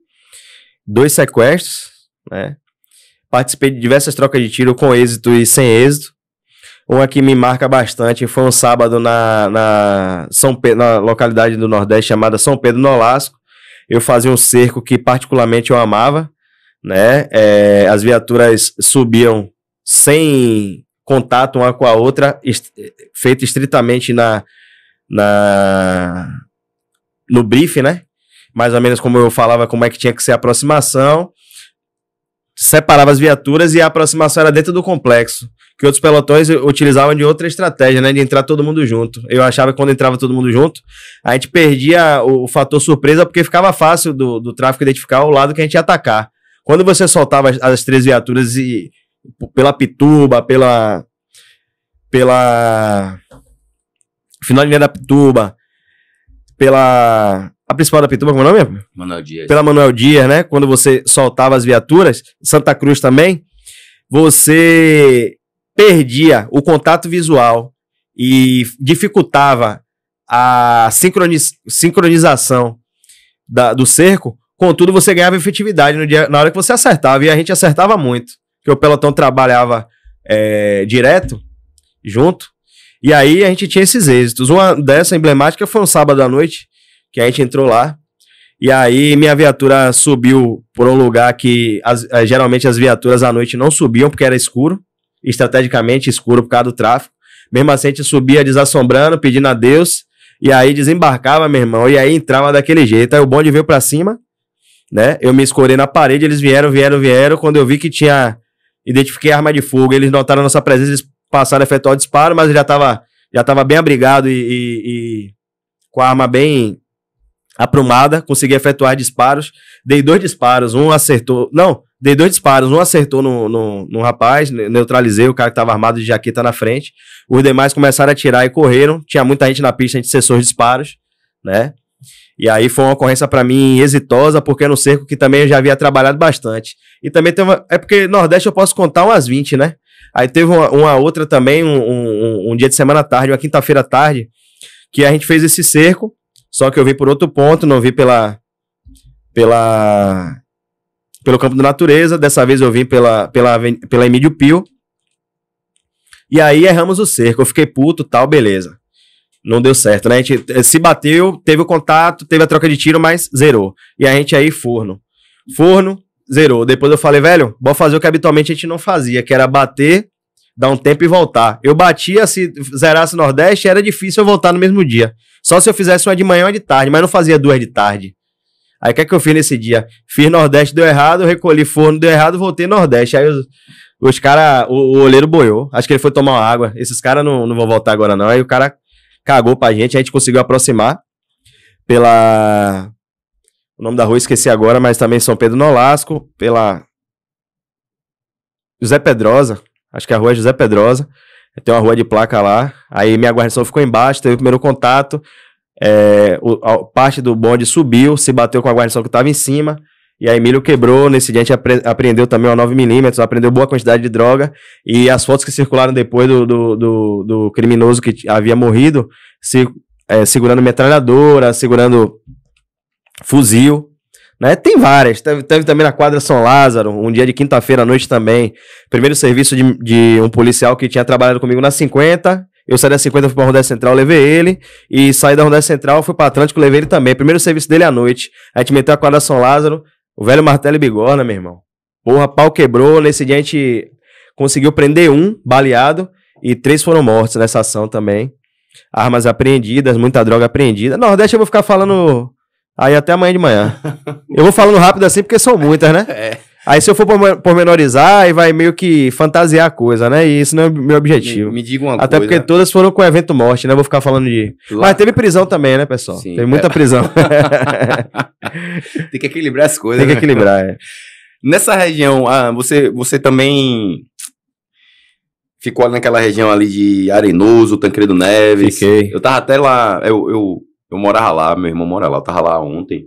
dois sequestros, né? Participei de diversas trocas de tiro com êxito e sem êxito. Uma que me marca bastante foi um sábado na, na, São Pedro, na localidade do Nordeste chamada São Pedro Nolasco. Eu fazia um cerco que particularmente eu amava, né? É, as viaturas subiam sem contato uma com a outra, est feito estritamente na, na no brief, né? Mais ou menos como eu falava, como é que tinha que ser a aproximação separava as viaturas e a aproximação era dentro do complexo. Que outros pelotões utilizavam de outra estratégia, né? De entrar todo mundo junto. Eu achava que quando entrava todo mundo junto, a gente perdia o, o fator surpresa, porque ficava fácil do, do tráfico identificar o lado que a gente ia atacar. Quando você soltava as, as três viaturas e pela Pituba, pela. pela. Final de linha da Pituba, pela principal da Pituba, como é o nome? Manuel Dias. Pela Manuel Dias, né? Quando você soltava as viaturas, Santa Cruz também, você perdia o contato visual e dificultava a sincroniz sincronização da, do cerco, contudo você ganhava efetividade no dia, na hora que você acertava, e a gente acertava muito, que o pelotão trabalhava é, direto, junto, e aí a gente tinha esses êxitos. Uma dessa emblemática foi um sábado à noite, que a gente entrou lá. E aí minha viatura subiu por um lugar que as, eh, geralmente as viaturas à noite não subiam porque era escuro, estrategicamente escuro por causa do tráfego. Mesmo assim a gente subia desassombrando, pedindo a Deus, e aí desembarcava, meu irmão, e aí entrava daquele jeito. Aí o bonde veio para cima, né? Eu me escorei na parede, eles vieram, vieram, vieram. Quando eu vi que tinha identifiquei arma de fogo, eles notaram a nossa presença, eles passaram a efetuar o disparo, mas já tava já tava bem abrigado e, e, e com a arma bem aprumada, consegui efetuar disparos. Dei dois disparos, um acertou. Não, dei dois disparos, um acertou no, no, no rapaz, neutralizei o cara que estava armado de jaqueta na frente. Os demais começaram a atirar e correram. Tinha muita gente na pista, a gente cessou os disparos, né? E aí foi uma ocorrência para mim exitosa, porque era um cerco que também eu já havia trabalhado bastante. E também teve uma... É porque Nordeste eu posso contar umas 20, né? Aí teve uma, uma outra também, um, um, um, dia de semana tarde, uma quinta-feira tarde, que a gente fez esse cerco. Só que eu vi por outro ponto, não vi pela. pela pelo campo da natureza. Dessa vez eu vim pela, pela, pela Emílio Pio. E aí erramos o cerco. Eu fiquei puto tal, beleza. Não deu certo, né? A gente eh, se bateu, teve o contato, teve a troca de tiro, mas zerou. E a gente aí, forno. Forno, zerou. Depois eu falei, velho, bora fazer o que habitualmente a gente não fazia, que era bater dar um tempo e voltar. Eu batia, se zerasse Nordeste, era difícil eu voltar no mesmo dia. Só se eu fizesse uma de manhã uma de tarde, mas não fazia duas de tarde. Aí o que é que eu fiz nesse dia? Fiz Nordeste, deu errado, recolhi forno, deu errado, voltei Nordeste. Aí os, os caras, o, o olheiro boiou. Acho que ele foi tomar uma água. Esses caras não, não vão voltar agora, não. Aí o cara cagou pra gente, a gente conseguiu aproximar pela. O nome da rua esqueci agora, mas também São Pedro Nolasco, pela. José Pedrosa. Acho que a rua é José Pedrosa. Tem uma rua de placa lá. Aí minha guarnição ficou embaixo, teve o primeiro contato. É, o, a, parte do bonde subiu, se bateu com a guarnição que estava em cima. E aí Emílio quebrou, nesse dia a gente apre aprendeu também uma 9mm, aprendeu boa quantidade de droga. E as fotos que circularam depois do, do, do, do criminoso que havia morrido, se, é, segurando metralhadora, segurando fuzil. Né? Tem várias. Teve, teve, também na quadra São Lázaro, um dia de quinta-feira à noite também. Primeiro serviço de, de, um policial que tinha trabalhado comigo na 50. Eu saí da 50, fui pra Rondé Central, levei ele. E saí da Rondé Central, fui pra Atlântico, levei ele também. Primeiro serviço dele à noite. A gente meteu a quadra São Lázaro, o velho martelo e bigorna, meu irmão. Porra, pau quebrou. Nesse dia a gente conseguiu prender um baleado e três foram mortos nessa ação também. Armas apreendidas, muita droga apreendida. Nordeste eu vou ficar falando Aí até amanhã de manhã. Eu vou falando rápido assim porque são muitas, né? É. Aí se eu for pormenorizar, aí vai meio que fantasiar a coisa, né? E isso não é meu objetivo. Me, me diga uma Até coisa. Até porque todas foram com evento morte, né? Eu vou ficar falando de. Lá... Mas teve prisão também, né, pessoal? Sim, teve muita é... prisão. Tem que equilibrar as coisas. Tem que né? equilibrar, é. Nessa região, ah, você, você também ficou naquela região ali de Arenoso, Tancredo Neves. Fiquei. Eu tava até lá, eu, eu eu morava lá, meu irmão mora lá, eu tava lá ontem.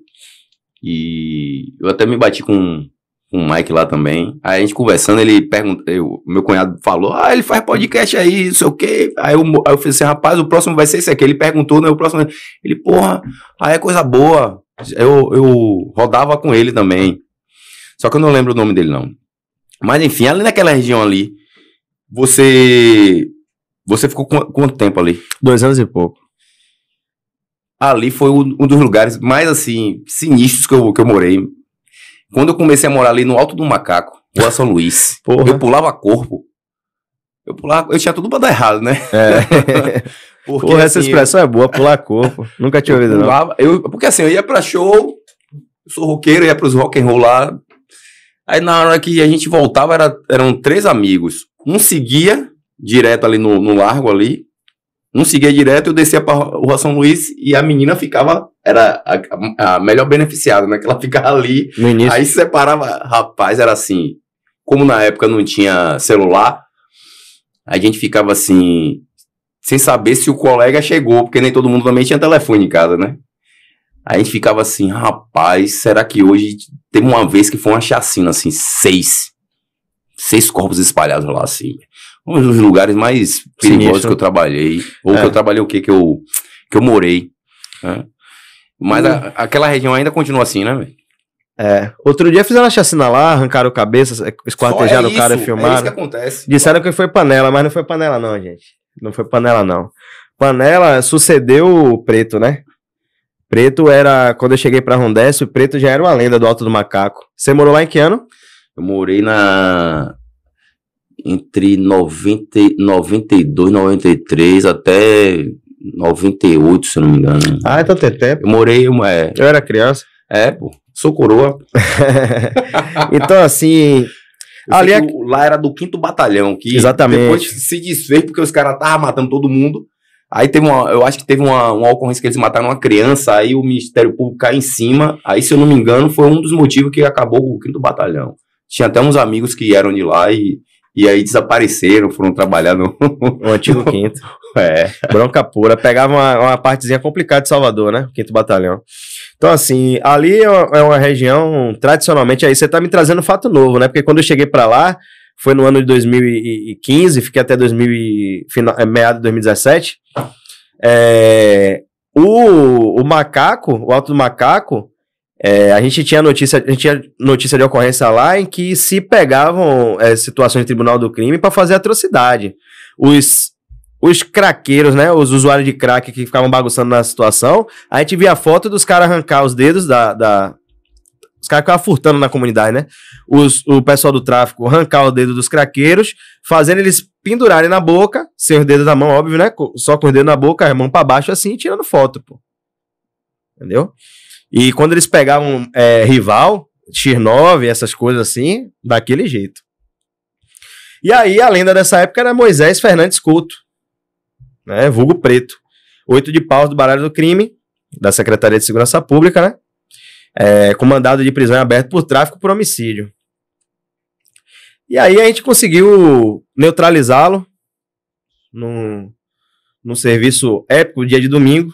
E eu até me bati com, com o Mike lá também. Aí a gente conversando, ele perguntou, eu, meu cunhado falou, ah, ele faz podcast aí, não sei o quê. Aí eu, aí eu falei assim, rapaz, o próximo vai ser esse aqui. Ele perguntou, né, o próximo... Ele, porra, aí é coisa boa. Eu, eu rodava com ele também. Só que eu não lembro o nome dele, não. Mas enfim, ali naquela região ali, você... Você ficou quanto tempo ali? Dois anos e pouco ali foi um dos lugares mais, assim, sinistros que eu, que eu morei. Quando eu comecei a morar ali no Alto do Macaco, Rua São Luís, Porra. eu pulava corpo. Eu pulava, eu tinha tudo pra dar errado, né? É. porque, Porra, assim, essa expressão eu... é boa, pular corpo. Nunca tinha ouvido, não. Eu, porque assim, eu ia pra show, eu sou roqueiro, ia pros rock and roll lá. Aí na hora que a gente voltava, era, eram três amigos. Um seguia direto ali no, no largo ali, não seguia direto, eu descia para Rua São Luís e a menina ficava, era a, a, melhor beneficiada, né? Que ela ficava ali. No início. Aí separava, rapaz, era assim. Como na época não tinha celular, a gente ficava assim, sem saber se o colega chegou, porque nem todo mundo também tinha telefone em casa, né? a gente ficava assim, rapaz, será que hoje. Teve uma vez que foi uma chacina, assim, seis. Seis corpos espalhados lá, assim um dos lugares mais perigosos Sinistro. que eu trabalhei, ou é. que eu trabalhei o quê? Que eu, que eu morei. Né? Mas a, aquela região ainda continua assim, né, velho? É. Outro dia fizeram a chacina lá, arrancaram cabeça, é, esquartejaram é o cara e é filmaram. É isso que acontece. Disseram que foi panela, mas não foi panela, não, gente. Não foi panela, não. Panela sucedeu o preto, né? Preto era. Quando eu cheguei pra Rondeste, o preto já era uma lenda do Alto do Macaco. Você morou lá em que ano? Eu morei na entre 90, 92, 93 até 98, se não me engano. Ah, então tem tempo. Eu morei, uma, é, eu era criança. É, pô, sou coroa. então, assim, Ali é... Lá era do quinto batalhão, que Exatamente. depois se desfez porque os caras estavam matando todo mundo. Aí teve uma, eu acho que teve uma, uma ocorrência que eles mataram uma criança, aí o Ministério Público caiu em cima. Aí, se eu não me engano, foi um dos motivos que acabou o quinto batalhão. Tinha até uns amigos que eram de lá e e aí desapareceram, foram trabalhar no. O antigo quinto. É. Bronca pura. Pegava uma, uma partezinha complicada de Salvador, né? Quinto batalhão. Então, assim, ali é uma, é uma região, tradicionalmente, aí você tá me trazendo um fato novo, né? Porque quando eu cheguei para lá, foi no ano de 2015, fiquei até 2000 e, é, meado de 2017. É, o, o macaco, o alto do macaco, é, a gente tinha notícia, a gente tinha notícia de ocorrência lá em que se pegavam é, situações de tribunal do crime para fazer atrocidade. Os os craqueiros, né? Os usuários de crack que ficavam bagunçando na situação. A gente via foto dos caras arrancar os dedos da. da... Os caras ficavam furtando na comunidade, né? Os, o pessoal do tráfico arrancar o dedo dos craqueiros, fazendo eles pendurarem na boca, sem os dedos da mão, óbvio, né? Só com os dedos na boca, a mão pra baixo, assim, tirando foto, pô. Entendeu? E quando eles pegavam é, rival, X9, essas coisas assim, daquele jeito. E aí a lenda dessa época era Moisés Fernandes Couto, né? Vulgo Preto. Oito de paus do baralho do crime, da Secretaria de Segurança Pública, né? É, de prisão aberto por tráfico por homicídio. E aí a gente conseguiu neutralizá-lo no num serviço épico, dia de domingo,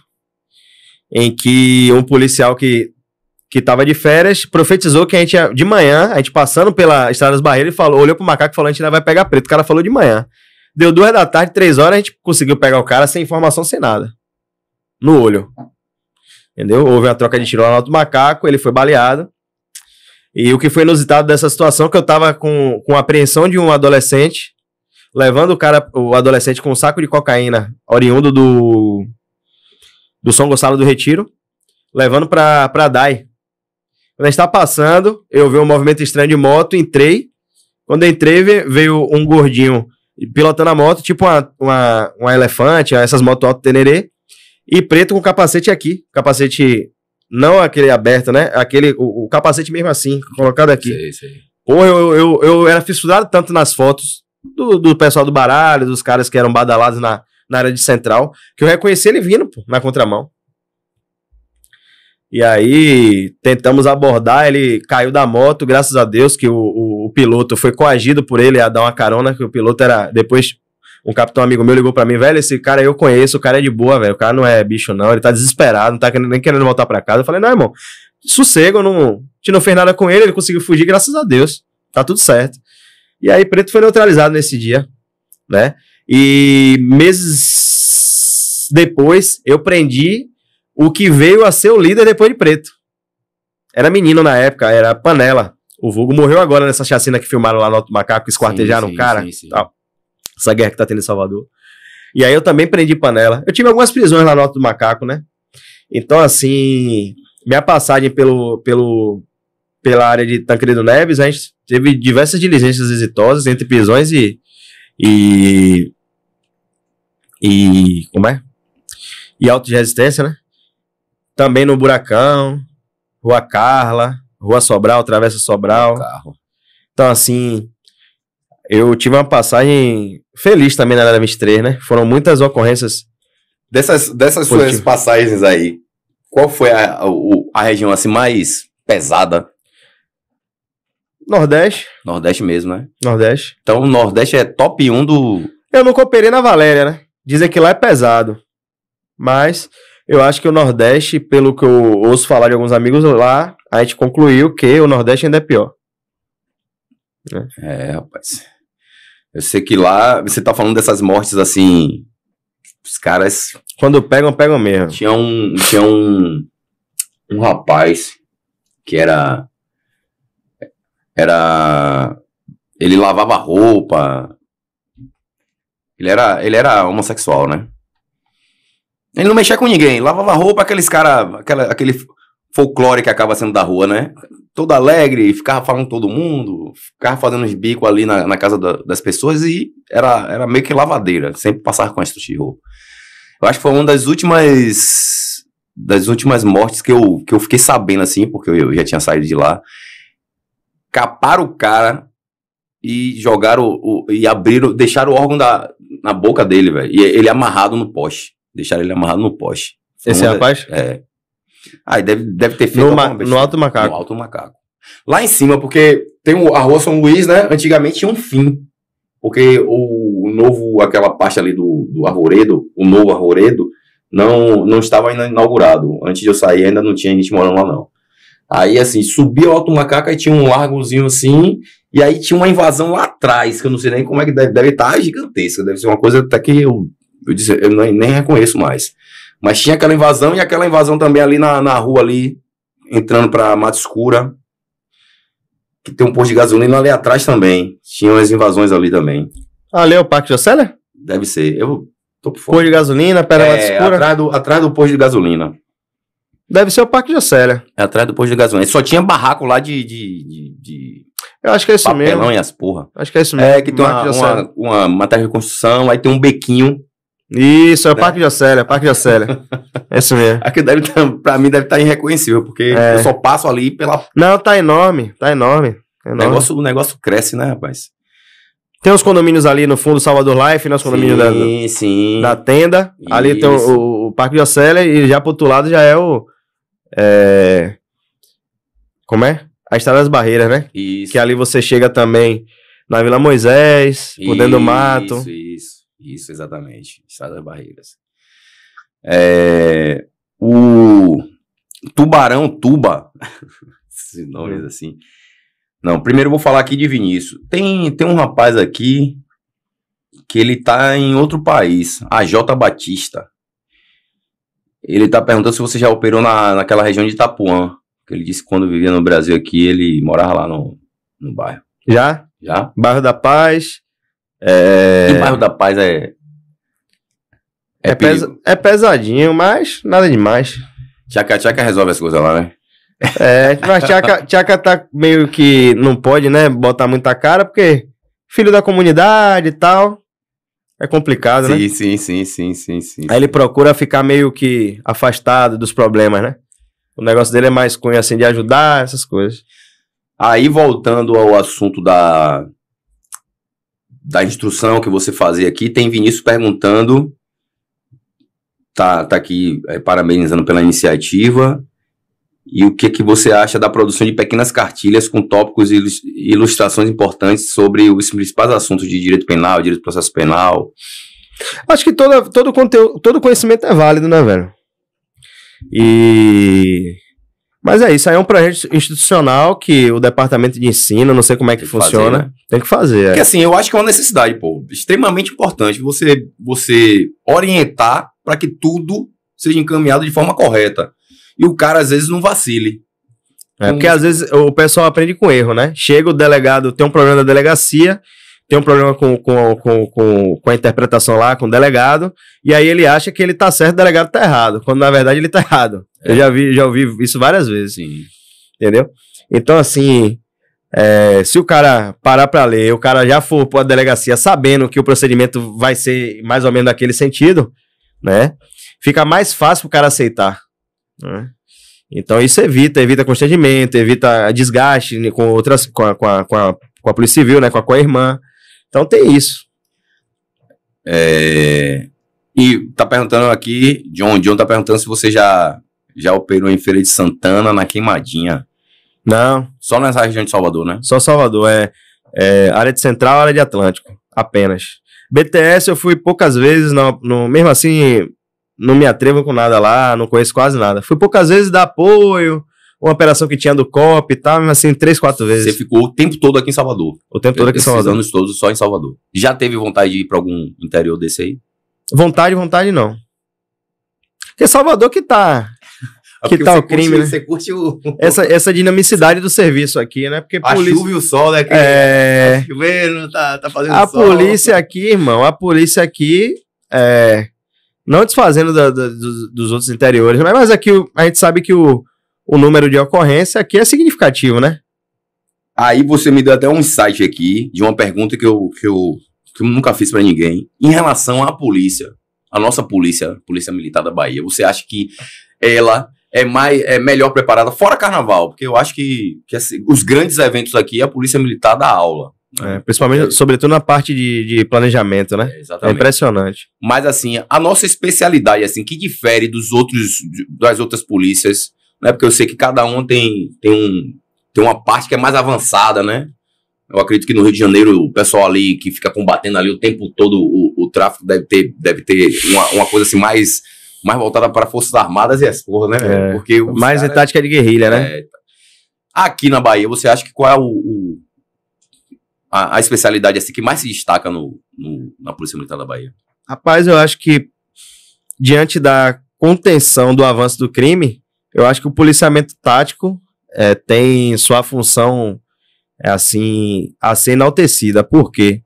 em que um policial que que estava de férias, profetizou que a gente ia, de manhã, a gente passando pela Estrada das Barreiras, ele falou, olhou pro macaco e falou, a gente ainda vai pegar preto. O cara falou de manhã. Deu duas da tarde, três horas, a gente conseguiu pegar o cara sem informação, sem nada. No olho. Entendeu? Houve a troca de tiro lá no alto macaco, ele foi baleado. E o que foi inusitado dessa situação, é que eu estava com, com a apreensão de um adolescente, levando o cara, o adolescente com um saco de cocaína, oriundo do do São Gonçalo do Retiro, levando para pra DAI. Quando a gente tá passando, eu vi um movimento estranho de moto, entrei. Quando entrei, veio um gordinho pilotando a moto, tipo uma, uma, uma elefante, essas motos alto tenerê, e preto com capacete aqui. Capacete, não aquele aberto, né? Aquele, o, o capacete mesmo assim, colocado aqui. Sei, sei. Porra, eu, eu, eu era fissurado tanto nas fotos do, do pessoal do baralho, dos caras que eram badalados na, na área de central, que eu reconheci ele vindo, pô, na contramão. E aí tentamos abordar, ele caiu da moto, graças a Deus que o, o, o, piloto foi coagido por ele a dar uma carona, que o piloto era depois um capitão amigo meu ligou para mim, velho, esse cara eu conheço, o cara é de boa, velho, o cara não é bicho não, ele tá desesperado, não tá querendo, nem querendo voltar para casa. Eu falei: "Não, irmão, sossego, não, te não fez nada com ele, ele conseguiu fugir, graças a Deus. Tá tudo certo". E aí Preto foi neutralizado nesse dia, né? E meses depois eu prendi o que veio a ser o líder depois de preto. Era menino na época, era panela. O Vulgo morreu agora nessa chacina que filmaram lá no Alto Macaco, esquartejaram sim, sim, o cara. Sim, tal. Essa guerra que tá tendo em Salvador. E aí eu também prendi panela. Eu tive algumas prisões lá no Alto do Macaco, né? Então, assim, minha passagem pelo, pelo, pela área de Tancredo Neves, a gente teve diversas diligências exitosas entre prisões e, e e como é? E Alto de Resistência, né? Também no Buracão, Rua Carla, Rua Sobral, Travessa Sobral. Carro. Então, assim, eu tive uma passagem feliz também na Era 23, né? Foram muitas ocorrências. Dessas, dessas suas passagens aí, qual foi a, a, a região assim mais pesada Nordeste. Nordeste mesmo, né? Nordeste. Então o Nordeste é top 1 do. Eu não cooperei na Valéria, né? Dizem que lá é pesado. Mas eu acho que o Nordeste, pelo que eu ouço falar de alguns amigos lá, a gente concluiu que o Nordeste ainda é pior. Né? É, rapaz. Eu sei que lá, você tá falando dessas mortes assim. Os caras. Quando pegam, pegam mesmo. Tinha um. Tinha um. Um rapaz que era. Era. Ele lavava roupa, ele era, ele era homossexual, né? Ele não mexia com ninguém, lavava roupa, aqueles cara, aquela, aquele folclore que acaba sendo da rua, né? Todo alegre, ficava falando com todo mundo, ficava fazendo os bicos ali na, na casa da, das pessoas e era, era meio que lavadeira, sempre passava com esse tipo de roupa. Eu acho que foi uma das últimas das últimas mortes que eu, que eu fiquei sabendo, assim, porque eu, já tinha saído de lá. Caparam o cara e jogaram, o, e abriram, deixaram o órgão da, na boca dele, velho. E ele amarrado no poste. Deixaram ele amarrado no poste. Esse Funda, rapaz? É. Aí ah, deve, deve ter feito. No, ma no Alto Macaco. No Alto Macaco. Lá em cima, porque tem o, a rua São Luís, né? Antigamente tinha um fim. Porque o, o novo, aquela parte ali do, do Arvoredo, o novo Arvoredo, não, não estava ainda inaugurado. Antes de eu sair, ainda não tinha gente morando lá, não. Aí, assim, subia o Alto Macaco e tinha um largozinho assim, e aí tinha uma invasão lá atrás, que eu não sei nem como é que deve, deve estar tá gigantesca, deve ser uma coisa até que eu, eu, disse, eu nem, nem reconheço mais. Mas tinha aquela invasão e aquela invasão também ali na, na rua ali, entrando pra Mata Escura, que tem um posto de gasolina ali atrás também. Tinha umas invasões ali também. Ali é o Parque Jocélia? Deve ser, eu tô por fora. Posto de gasolina, pera é, Mata Escura? Atrás do, atrás do posto de gasolina. Deve ser o Parque Jocélia. É atrás do posto de gasolina. Só tinha barraco lá de, de, de, de eu acho que é isso Papelão mesmo. Papelão e as porra. Acho que é isso mesmo. É que tem uma, uma, uma, matéria de construção, aí tem um bequinho. Isso, é o né? Parque de é Océlia, Parque de Océlia. é isso mesmo. Aqui deve tá, pra mim deve estar tá irreconhecível, porque é. eu só passo ali pela. Não, tá enorme, tá enorme. É enorme. O, negócio, o negócio cresce, né, rapaz? Tem os condomínios ali no fundo, Salvador Life, nosso né, condomínio da, sim. da tenda. Isso. Ali tem o, o, Parque de Océlia e já pro outro lado já é o. É... Como é? a Estrada das Barreiras, né? Isso. Que ali você chega também na Vila Moisés, por dentro do mato. Isso, isso, isso, exatamente. Estrada das Barreiras. É, o Tubarão Tuba, esses nomes hum. assim. Não, primeiro vou falar aqui de Vinícius. Tem, tem um rapaz aqui que ele tá em outro país, a J Batista. Ele tá perguntando se você já operou na, naquela região de Itapuã. Ele disse que quando vivia no Brasil aqui, ele morava lá no, no bairro. Já? Já. Bairro da Paz. É... E bairro da Paz é. É, é, pesa... é pesadinho, mas nada demais. Tchaca Tchaca resolve as coisas lá, né? É, mas Tchaca, tchaca tá meio que não pode, né? Botar muita cara, porque filho da comunidade e tal. É complicado, sim, né? Sim, sim, sim, sim, sim, sim. Aí ele procura ficar meio que afastado dos problemas, né? O negócio dele é mais cunho, assim, de ajudar, essas coisas. Aí, voltando ao assunto da, da instrução que você fazia aqui, tem Vinícius perguntando, tá, tá aqui é, parabenizando pela iniciativa, e o que, que você acha da produção de pequenas cartilhas com tópicos e ilustrações importantes sobre os principais assuntos de direito penal, direito de processo penal? Acho que toda, todo, conteúdo, todo conhecimento é válido, né, velho? E. Mas é isso, aí é um projeto institucional que o departamento de ensino, não sei como é que, que funciona, fazer, né? tem que fazer. É. Porque é. assim, eu acho que é uma necessidade, pô, extremamente importante você, você orientar para que tudo seja encaminhado de forma correta. E o cara às vezes não vacile. É, porque às vezes o pessoal aprende com erro, né? Chega o delegado, tem um problema da delegacia, tem um problema com, com, com, com, com a interpretação lá, com o delegado, e aí ele acha que ele tá certo, o delegado tá errado, quando na verdade ele tá errado. É. Eu já vi, já ouvi isso várias vezes. Sim. Entendeu? Então, assim, é, se o cara parar para ler, o cara já for para a delegacia sabendo que o procedimento vai ser mais ou menos daquele sentido, né? Fica mais fácil o cara aceitar. Né? Então, isso evita, evita constrangimento, evita desgaste com outras, com a, com a, com a, com a Polícia Civil, né? Com a, com a irmã. Então tem isso. É... E tá perguntando aqui, John, John tá perguntando se você já, já operou em Feira de Santana, na Queimadinha. Não. Só nessa região de Salvador, né? Só Salvador, é, é área de Central, área de Atlântico, apenas. BTS eu fui poucas vezes, não, mesmo assim não me atrevo com nada lá, não conheço quase nada. Fui poucas vezes dar apoio, uma operação que tinha do COP e tal, mas assim, três, quatro vezes. Você ficou o tempo todo aqui em Salvador. O tempo todo aqui em Salvador. anos todos só em Salvador. Já teve vontade de ir para algum interior desse aí? Vontade, vontade não. Porque Salvador que tá. que tá o crime, curte, né? Você curte o... Essa, essa dinamicidade do serviço aqui, né? Porque a tá polícia... chuva e o sol, né? Que é... Tá chovendo, tá, tá fazendo A sol. polícia aqui, irmão, a polícia aqui é... Não desfazendo da, da, dos, dos outros interiores, né? mas aqui a gente sabe que o, o número de ocorrência aqui é significativo, né? Aí você me deu até um insight aqui de uma pergunta que eu, que eu, que eu nunca fiz para ninguém. Em relação à polícia, a nossa polícia, Polícia Militar da Bahia, você acha que ela é mais é melhor preparada, fora carnaval, porque eu acho que, que assim, os grandes eventos aqui é a Polícia Militar da aula. Né? É, principalmente, é. sobretudo na parte de, de planejamento, né? É, é, impressionante. Mas assim, a nossa especialidade, assim, que difere dos outros, das outras polícias, né? Porque eu sei que cada um tem, tem, um, tem uma parte que é mais avançada, né? Eu acredito que no Rio de Janeiro o pessoal ali que fica combatendo ali o tempo todo o, o tráfico deve ter, deve ter uma, uma coisa assim mais, mais voltada para Forças Armadas e as porras, né? É. Porque mais cara, em tática de guerrilha, né? É, tá. aqui na Bahia, você acha que qual é o, o a, a, especialidade assim que mais se destaca no, no, na Polícia Militar da Bahia? Rapaz, eu acho que diante da contenção do avanço do crime, eu acho que o policiamento tático é, tem sua função é, assim a ser enaltecida, porque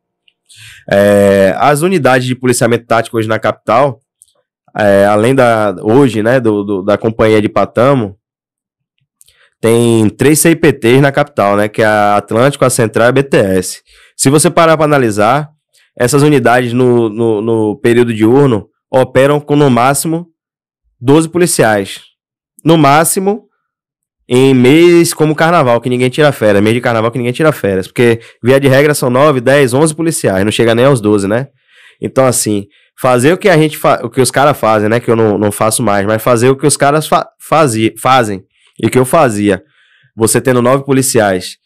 é, as unidades de policiamento tático hoje na capital, é, além da hoje, né, do, do, da companhia de Patamo, tem três CIPTs na capital, né, que é a Atlântico, a Central e a BTS. Se você parar para analisar, essas unidades no, no, no período diurno operam com no máximo 12 policiais no máximo em mês como carnaval, que ninguém tira férias, mês de carnaval que ninguém tira férias, porque via de regra são 9, 10, 11 policiais, não chega nem aos 12, né? Então assim, fazer o que a gente o que os caras fazem, né, que eu não, não faço mais, mas fazer o que os caras fa fazia, fazem e que eu fazia. Você tendo nove policiais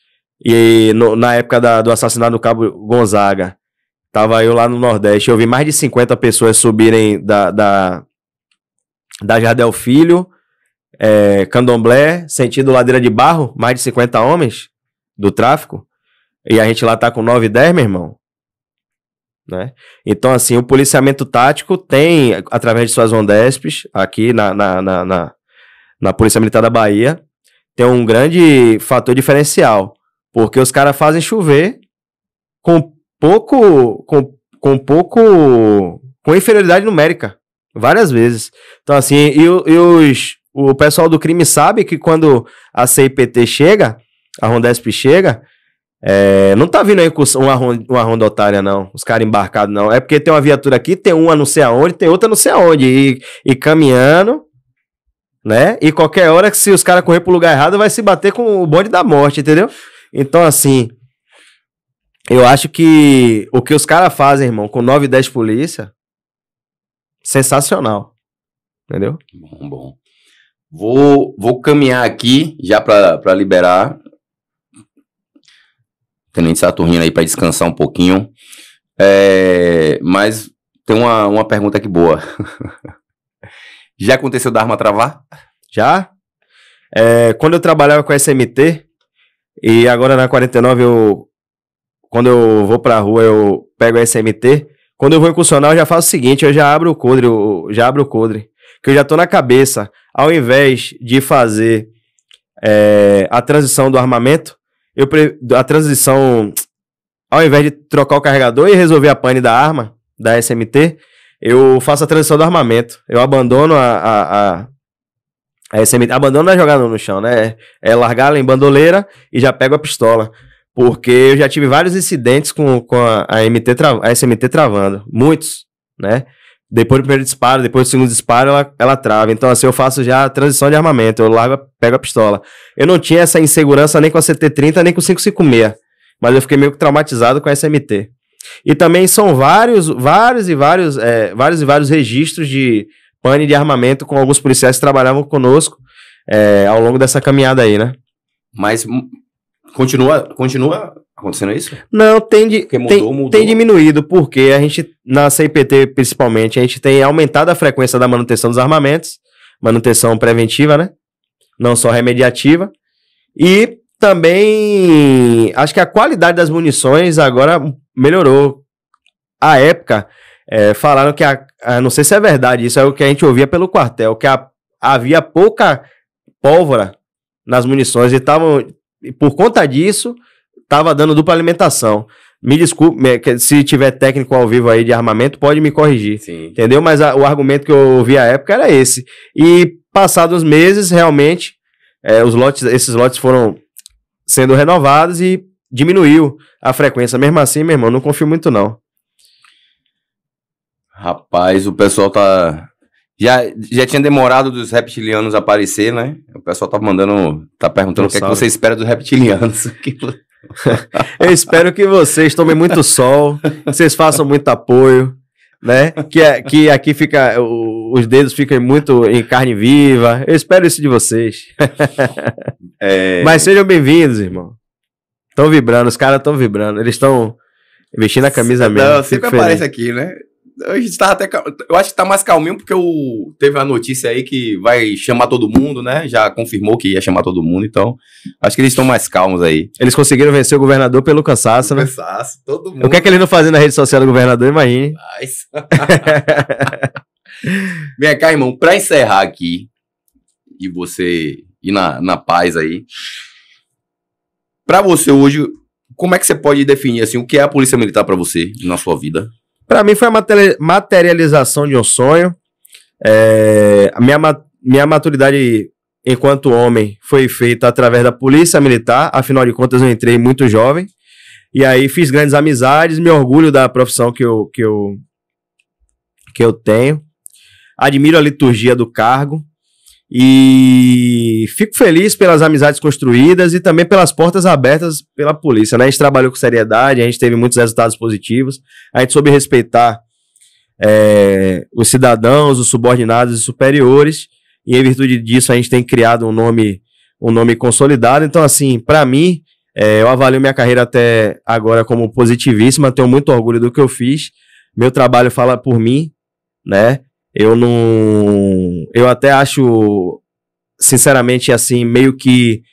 e no, na época da, do assassinato do cabo Gonzaga, tava eu lá no Nordeste, eu vi mais de 50 pessoas subirem da da, da Jardel Filho é, Candomblé, sentido Ladeira de Barro, mais de 50 homens do tráfico. E a gente lá tá com 9, 10, meu irmão. Né? Então, assim, o policiamento tático tem, através de suas ONDESPs, aqui na, na, na, na, na Polícia Militar da Bahia, tem um grande fator diferencial. Porque os caras fazem chover com pouco. Com, com pouco. com inferioridade numérica. Várias vezes. Então, assim, e, e os, o pessoal do crime sabe que quando a CIPT chega, a Rondesp chega, é, não tá vindo aí uma, uma ronda otária, não. Os caras embarcados, não. É porque tem uma viatura aqui, tem uma não sei aonde, tem outra não sei aonde. E, e caminhando, né? E qualquer hora que se os caras correr pro lugar errado, vai se bater com o bonde da morte, entendeu? Então, assim, eu acho que o que os caras fazem, irmão, com 9, 10 polícia, sensacional. Entendeu? Bom, bom. Vou, vou caminhar aqui já para liberar. Tenente Saturnino aí para descansar um pouquinho. É, mas tem uma, uma pergunta aqui boa. já aconteceu da arma travar? Já. É, quando eu trabalhava com SMT, e agora na 49 eu. Quando eu vou para a rua, eu pego a SMT. Quando eu vou incursionar, eu já faço o seguinte: eu já abro o codre, eu já abro o codre. Que eu já tô na cabeça ao invés de fazer é, a transição do armamento, eu pre... a transição, ao invés de trocar o carregador e resolver a pane da arma, da SMT, eu faço a transição do armamento. Eu abandono a, a, a... A SMT, abandono jogar no chão, né? É largar ela em bandoleira e já pego a pistola. Porque eu já tive vários incidentes com, com a, a MT tra, a SMT travando. Muitos, né? Depois do primeiro disparo, depois do segundo disparo, ela, ela trava. Então, assim, eu faço já a transição de armamento. Eu largo, pego a pistola. Eu não tinha essa insegurança nem com a CT-30, nem com o 556. Mas eu fiquei meio que traumatizado com a SMT. E também são vários, vários e vários, é, vários e vários registros de pane de armamento com alguns policiais que trabalhavam conosco é, ao longo dessa caminhada aí, né? Mas continua, continua Acontecendo isso? Não, tem, de, mudou, tem, mudou. tem diminuído, porque a gente, na CIPT principalmente, a gente tem aumentado a frequência da manutenção dos armamentos, manutenção preventiva, né? Não só remediativa. E também acho que a qualidade das munições agora melhorou. A época, é, falaram que a, a, Não sei se é verdade, isso é o que a gente ouvia pelo quartel, que a, havia pouca pólvora nas munições e estavam. Por conta disso, tava dando dupla alimentação. Me desculpe, se tiver técnico ao vivo aí de armamento, pode me corrigir. Sim. Entendeu? Mas a, o argumento que eu ouvi à época era esse. E passados meses, realmente, é, os lotes, esses lotes foram sendo renovados e diminuiu a frequência. Mesmo assim, meu irmão, não confio muito, não. Rapaz, o pessoal tá. Já, já tinha demorado dos reptilianos aparecer, né? O pessoal tá mandando. tá perguntando não o que, é que você espera dos reptilianos. eu espero que vocês tomem muito sol, que vocês façam muito apoio, né? Que, é, que aqui fica o, os dedos ficam muito em carne viva. Eu espero isso de vocês. É... Mas sejam bem-vindos, irmão. Estão vibrando, os caras estão vibrando. Eles estão vestindo a camisa mesmo. Não, sempre aparece aqui, né? a gente tava até. Eu acho que tá mais calminho porque o, teve a notícia aí que vai chamar todo mundo, né? Já confirmou que ia chamar todo mundo, então acho que eles estão mais calmos aí. Eles conseguiram vencer o governador pelo cansaço, né? Cansaço, todo mundo. O que é que ele não fazia na rede social do governador, imagine. Nice. Vem cá, irmão, pra encerrar aqui e você ir na, na paz aí. Pra você hoje, como é que você pode definir assim o que é a polícia militar para você na sua vida? Para mim foi a materialização de um sonho. É, a minha, minha maturidade enquanto homem foi feita através da polícia militar, afinal de contas eu entrei muito jovem. E aí fiz grandes amizades, me orgulho da profissão que eu, que eu, que eu tenho. Admiro a liturgia do cargo. E fico feliz pelas amizades construídas e também pelas portas abertas pela polícia. Né? A gente trabalhou com seriedade, a gente teve muitos resultados positivos, a gente soube respeitar é, os cidadãos, os subordinados e superiores, e em virtude disso a gente tem criado um nome, um nome consolidado. Então, assim, para mim, é, eu avalio minha carreira até agora como positivíssima, tenho muito orgulho do que eu fiz, meu trabalho fala por mim, né? Eu não. Eu até acho, sinceramente, assim, meio que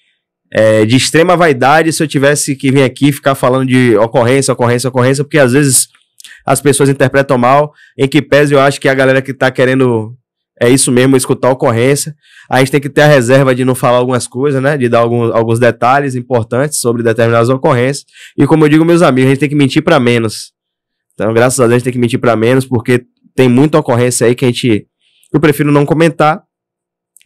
é, de extrema vaidade se eu tivesse que vir aqui ficar falando de ocorrência, ocorrência, ocorrência, porque às vezes as pessoas interpretam mal. Em que pese eu acho que a galera que tá querendo é isso mesmo, escutar a ocorrência. A gente tem que ter a reserva de não falar algumas coisas, né? De dar alguns, alguns detalhes importantes sobre determinadas ocorrências. E como eu digo, meus amigos, a gente tem que mentir para menos. Então, graças a Deus, a gente tem que mentir para menos, porque tem muita ocorrência aí que a gente. Eu prefiro não comentar,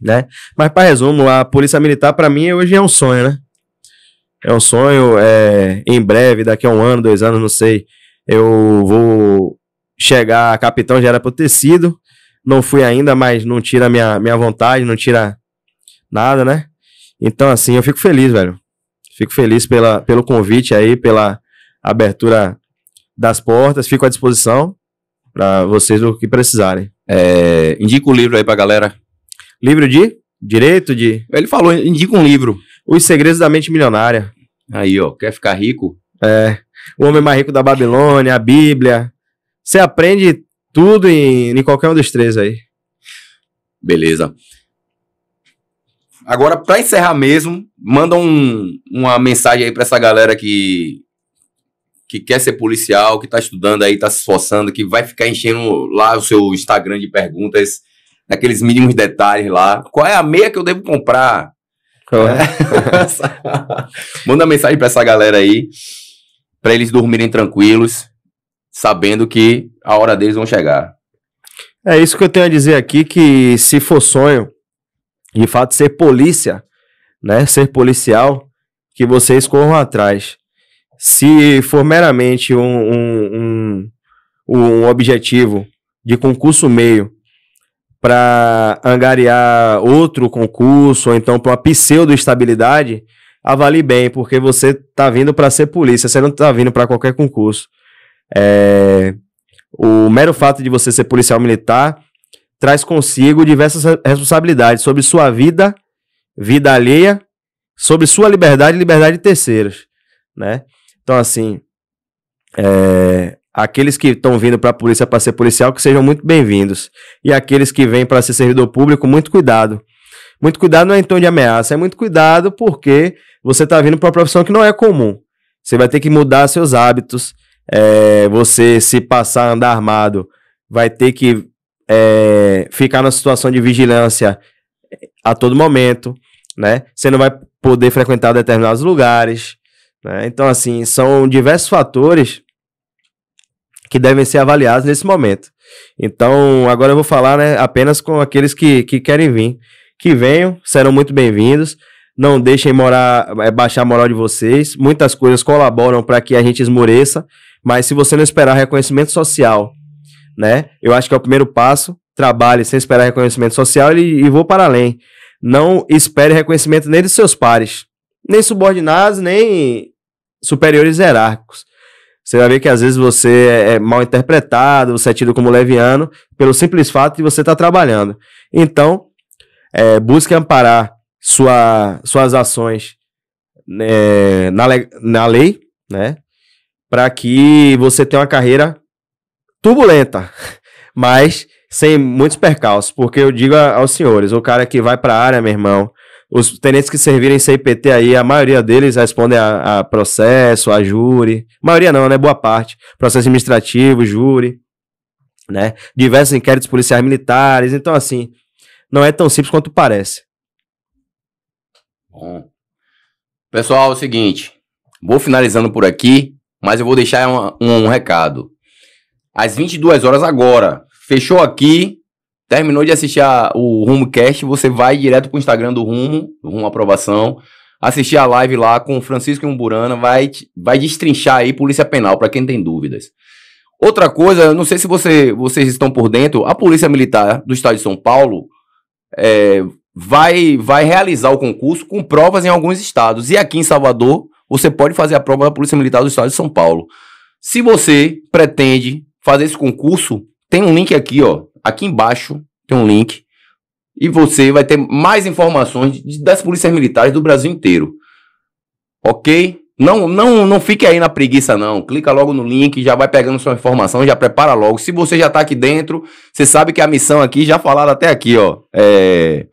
né? Mas para resumo, a Polícia Militar para mim hoje é um sonho, né? É um sonho, é, em breve, daqui a um ano, dois anos, não sei, eu vou chegar a capitão, já era pro tecido, não fui ainda, mas não tira minha, minha vontade, não tira nada, né? Então, assim, eu fico feliz, velho. Fico feliz pela, pelo convite aí, pela abertura das portas, fico à disposição para vocês o que precisarem. É, indica o livro aí para galera. Livro de? Direito de? Ele falou, indica um livro. Os Segredos da Mente Milionária. Aí, ó, quer ficar rico? É. O Homem Mais Rico da Babilônia, a Bíblia. Você aprende tudo em, em qualquer um dos três aí. Beleza. Agora, para encerrar mesmo, manda um, uma mensagem aí para essa galera que que quer ser policial, que está estudando aí, está se esforçando, que vai ficar enchendo lá o seu Instagram de perguntas, daqueles mínimos detalhes lá. Qual é a meia que eu devo comprar? É. Manda mensagem para essa galera aí, para eles dormirem tranquilos, sabendo que a hora deles vão chegar. É isso que eu tenho a dizer aqui, que se for sonho, de fato, ser polícia, né, ser policial, que vocês corram atrás. Se for meramente um, um, um, um objetivo de concurso meio para angariar outro concurso, ou então para uma pseudo-estabilidade, avalie bem, porque você está vindo para ser polícia, você não está vindo para qualquer concurso. É... O mero fato de você ser policial militar traz consigo diversas responsabilidades sobre sua vida, vida alheia, sobre sua liberdade e liberdade de terceiros, né? Então, assim, é, aqueles que estão vindo para a polícia para ser policial, que sejam muito bem-vindos. E aqueles que vêm para ser servidor público, muito cuidado. Muito cuidado não é em tom de ameaça, é muito cuidado porque você está vindo para uma profissão que não é comum. Você vai ter que mudar seus hábitos. É, você se passar a andar armado, vai ter que é, ficar na situação de vigilância é, a todo momento, né? Você não vai poder frequentar determinados lugares. Né? Então, assim, são diversos fatores que devem ser avaliados nesse momento. Então, agora eu vou falar né, apenas com aqueles que, que querem vir. Que venham, serão muito bem-vindos. Não deixem morar, eh, baixar a moral de vocês. Muitas coisas colaboram para que a gente esmoreça. Mas se você não esperar reconhecimento social, né? Eu acho que é o primeiro passo. Trabalhe sem esperar reconhecimento social e, e vou para além. Não espere reconhecimento nem dos seus pares nem subordinados, nem superiores hierárquicos. Você vai ver que às vezes você é, é mal interpretado, você é tido como leviano, pelo simples fato de você estar tá trabalhando. Então, é, busque amparar sua, suas ações né, na, na lei, né? Para que você tenha uma carreira turbulenta, mas sem muitos percalços. Porque eu digo a, aos senhores: o cara que vai para a área, meu irmão, os tenentes que servirem CIPT aí, a maioria deles respondem a, a processo, a júri. Maioria não, né? Boa parte. Processo administrativo, júri, né? Diversos inquéritos policiais militares. Então, assim, não é tão simples quanto parece. Bom. Pessoal, é o seguinte. Vou finalizando por aqui, mas eu vou deixar um, um, um recado. Às 22 horas agora. Fechou aqui, Terminou de assistir a, o RumoCast, você vai direto pro Instagram do Rumo, Rumo Aprovação, assistir a live lá com Francisco Umburana, vai, vai destrinchar aí Polícia Penal, para quem tem dúvidas. Outra coisa, não sei se você, vocês estão por dentro, a Polícia Militar do Estado de São Paulo é, vai, vai realizar o concurso com provas em alguns estados. E aqui em Salvador, você pode fazer a prova da Polícia Militar do Estado de São Paulo. Se você pretende fazer esse concurso, tem um link aqui, ó. Aqui embaixo tem um link. E você vai ter mais informações das polícias militares do Brasil inteiro. Ok? Não, não, não fique aí na preguiça, não. Clica logo no link, já vai pegando sua informação, já prepara logo. Se você já tá aqui dentro, você sabe que a missão aqui, já falaram até aqui, ó. É...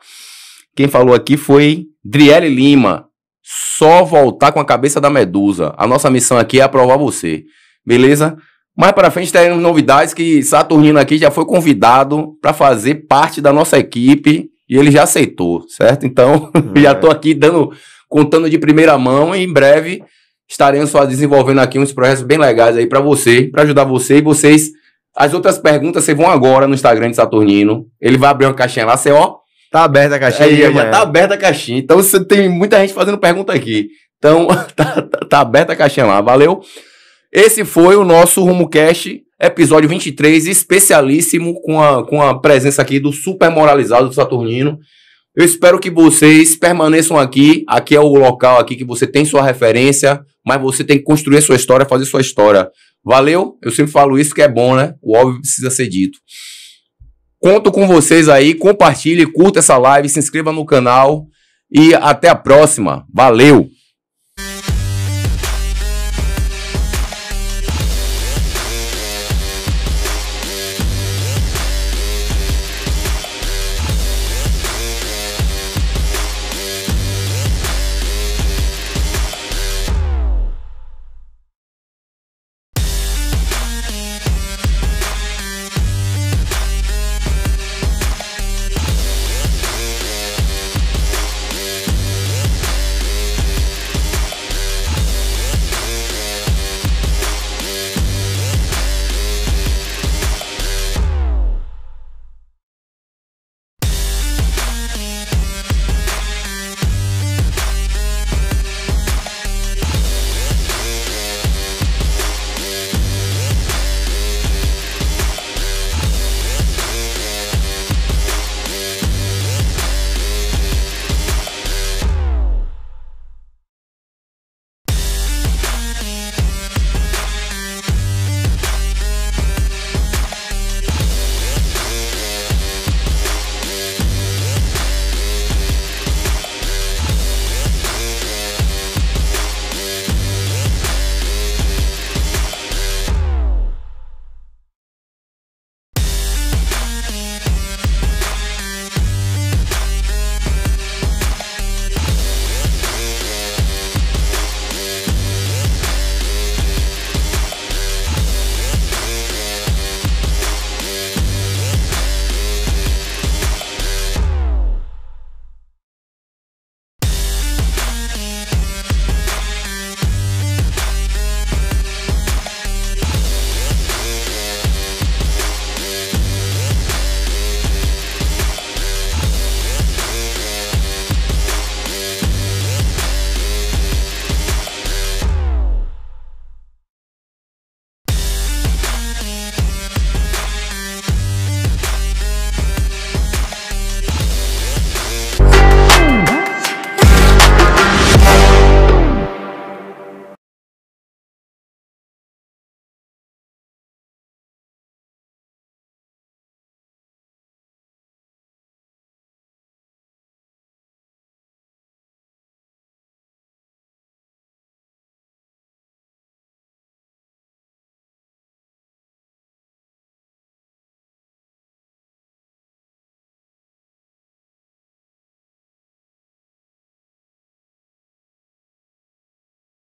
Quem falou aqui foi Driele Lima. Só voltar com a cabeça da medusa. A nossa missão aqui é aprovar você. Beleza? Mais para frente teremos novidades que Saturnino aqui já foi convidado para fazer parte da nossa equipe e ele já aceitou, certo? Então, é. já estou aqui dando, contando de primeira mão e em breve estaremos só desenvolvendo aqui uns projetos bem legais aí para você, para ajudar você e vocês. As outras perguntas vocês vão agora no Instagram de Saturnino. Ele vai abrir uma caixinha lá, você ó. Tá aberta a caixinha. Aí, né? tá aberta a caixinha. Então você tem muita gente fazendo pergunta aqui. Então, tá, tá, tá aberta a caixinha lá. Valeu. Esse foi o nosso RumoCast, episódio 23, especialíssimo, com a, com a presença aqui do super moralizado do Saturnino. Eu espero que vocês permaneçam aqui. Aqui é o local aqui que você tem sua referência, mas você tem que construir sua história, fazer sua história. Valeu? Eu sempre falo isso que é bom, né? O óbvio precisa ser dito. Conto com vocês aí, compartilhe, curta essa live, se inscreva no canal e até a próxima. Valeu!